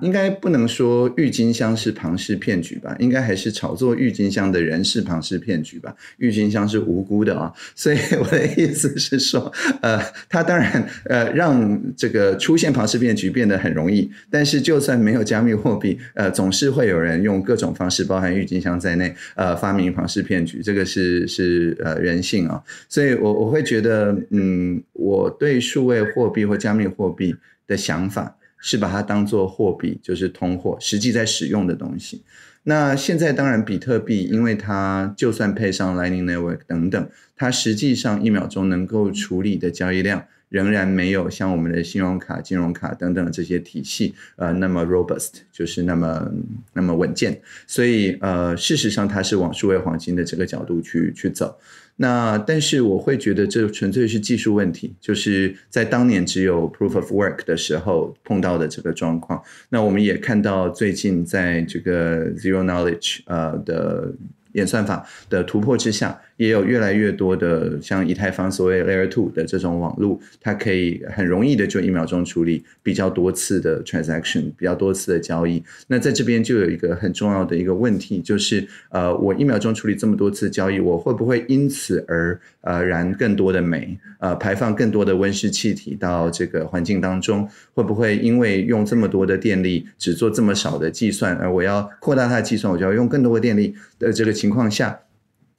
应该不能说郁金香是庞氏骗局吧，应该还是炒作郁金香的人是庞氏骗局吧。郁金香是无辜的啊，所以我的意思是说，呃，他当然呃让这个出现庞氏骗局变得很容易，但是就算没有加密货币，呃，总是会有人用各种方式，包含郁金香在内，呃，发明庞氏骗局，这个是是呃人性啊。所以，我我会觉得，嗯，我对数位货币或加密货币的想法。是把它当做货币，就是通货，实际在使用的东西。那现在当然，比特币因为它就算配上 Lightning Network 等等，它实际上一秒钟能够处理的交易量仍然没有像我们的信用卡、金融卡等等这些体系呃那么 robust，就是那么那么稳健。所以呃，事实上它是往数位黄金的这个角度去去走。那但是我会觉得这纯粹是技术问题，就是在当年只有 proof of work 的时候碰到的这个状况。那我们也看到最近在这个 zero knowledge 呃的。点算法的突破之下，也有越来越多的像以太坊所谓 Layer Two 的这种网络，它可以很容易的就一秒钟处理比较多次的 transaction，比较多次的交易。那在这边就有一个很重要的一个问题，就是呃，我一秒钟处理这么多次交易，我会不会因此而呃燃更多的煤，呃排放更多的温室气体到这个环境当中？会不会因为用这么多的电力，只做这么少的计算？而我要扩大它的计算，我就要用更多的电力的这个情。情况下。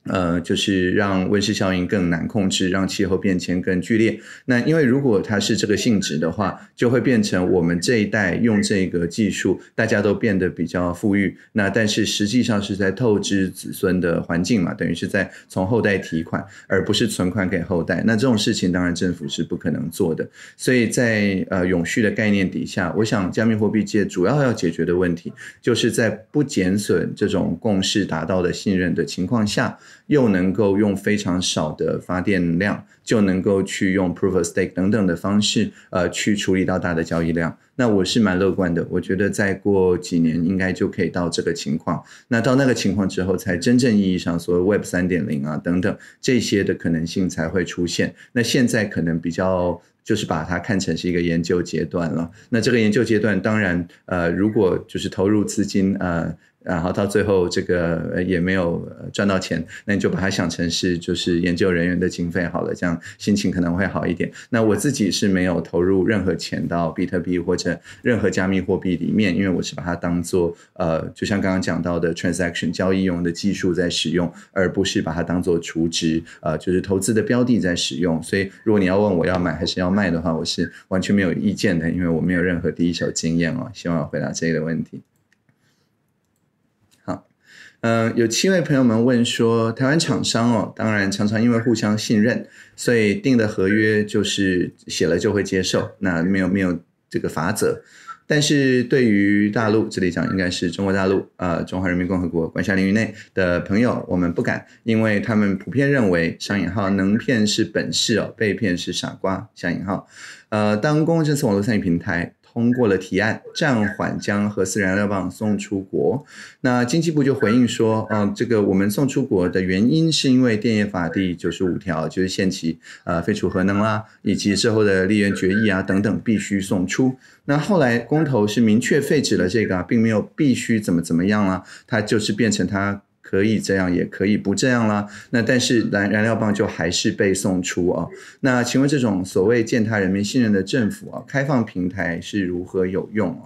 呃，就是让温室效应更难控制，让气候变迁更剧烈。那因为如果它是这个性质的话，就会变成我们这一代用这个技术，大家都变得比较富裕。那但是实际上是在透支子孙的环境嘛，等于是在从后代提款，而不是存款给后代。那这种事情当然政府是不可能做的。所以在呃永续的概念底下，我想加密货币界主要要解决的问题，就是在不减损这种共识达到的信任的情况下。又能够用非常少的发电量，就能够去用 proof of stake 等等的方式，呃，去处理到大的交易量。那我是蛮乐观的，我觉得再过几年应该就可以到这个情况。那到那个情况之后，才真正意义上所谓 Web 三点零啊等等这些的可能性才会出现。那现在可能比较就是把它看成是一个研究阶段了。那这个研究阶段，当然，呃，如果就是投入资金，呃。然后到最后这个也没有赚到钱，那你就把它想成是就是研究人员的经费好了，这样心情可能会好一点。那我自己是没有投入任何钱到比特币或者任何加密货币里面，因为我是把它当做呃，就像刚刚讲到的 transaction 交易用的技术在使用，而不是把它当做储值呃，就是投资的标的在使用。所以如果你要问我要买还是要卖的话，我是完全没有意见的，因为我没有任何第一手经验哦。希望回答这个问题。嗯，有七位朋友们问说，台湾厂商哦，当然常常因为互相信任，所以定的合约就是写了就会接受，那没有没有这个法则。但是对于大陆，这里讲应该是中国大陆，呃，中华人民共和国管辖领域内的朋友，我们不敢，因为他们普遍认为，上引号能骗是本事哦，被骗是傻瓜，下引号。呃，当公共政策网络参与平台。通过了提案，暂缓将核四燃料棒送出国。那经济部就回应说，呃，这个我们送出国的原因是因为《电业法》第九十五条就是限期呃废除核能啦，以及之后的立院决议啊等等必须送出。那后来公投是明确废止了这个，并没有必须怎么怎么样啊，它就是变成它。可以这样，也可以不这样啦。那但是燃燃料棒就还是被送出啊。那请问这种所谓践踏人民信任的政府啊，开放平台是如何有用啊？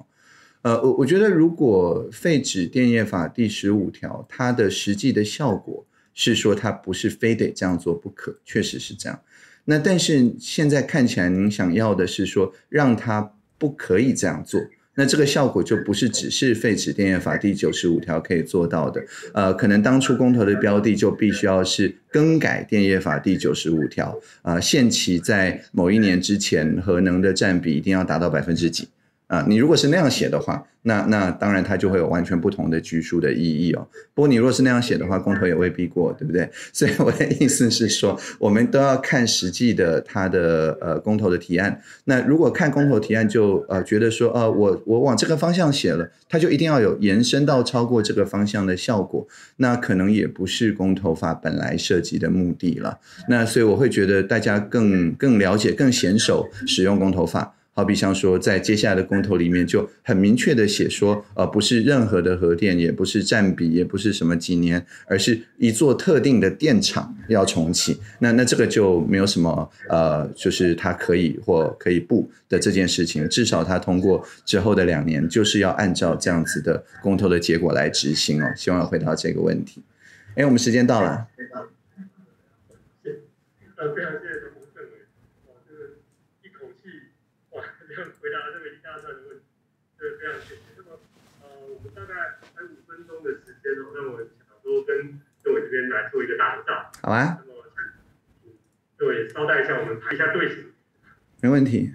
呃，我我觉得如果废止电业法第十五条，它的实际的效果是说它不是非得这样做不可，确实是这样。那但是现在看起来，您想要的是说让它不可以这样做。那这个效果就不是只是废止电业法第九十五条可以做到的，呃，可能当初公投的标的就必须要是更改电业法第九十五条，呃，限期在某一年之前，核能的占比一定要达到百分之几。啊，你如果是那样写的话，那那当然它就会有完全不同的拘束的意义哦。不过你如果是那样写的话，公投也未必过，对不对？*laughs* 所以我的意思是说，我们都要看实际的它的呃公投的提案。那如果看公投提案，就呃觉得说呃我我往这个方向写了，它就一定要有延伸到超过这个方向的效果，那可能也不是公投法本来设计的目的了。那所以我会觉得大家更更了解、更娴熟使用公投法。好比像说，在接下来的公投里面，就很明确的写说，呃，不是任何的核电，也不是占比，也不是什么几年，而是一座特定的电厂要重启。那那这个就没有什么呃，就是它可以或可以不的这件事情，至少它通过之后的两年，就是要按照这样子的公投的结果来执行哦。希望回答这个问题。哎，我们时间到了。跟各位这边来做一个大合照，好吧？那么，稍待一下，我们排一下队形，没问题。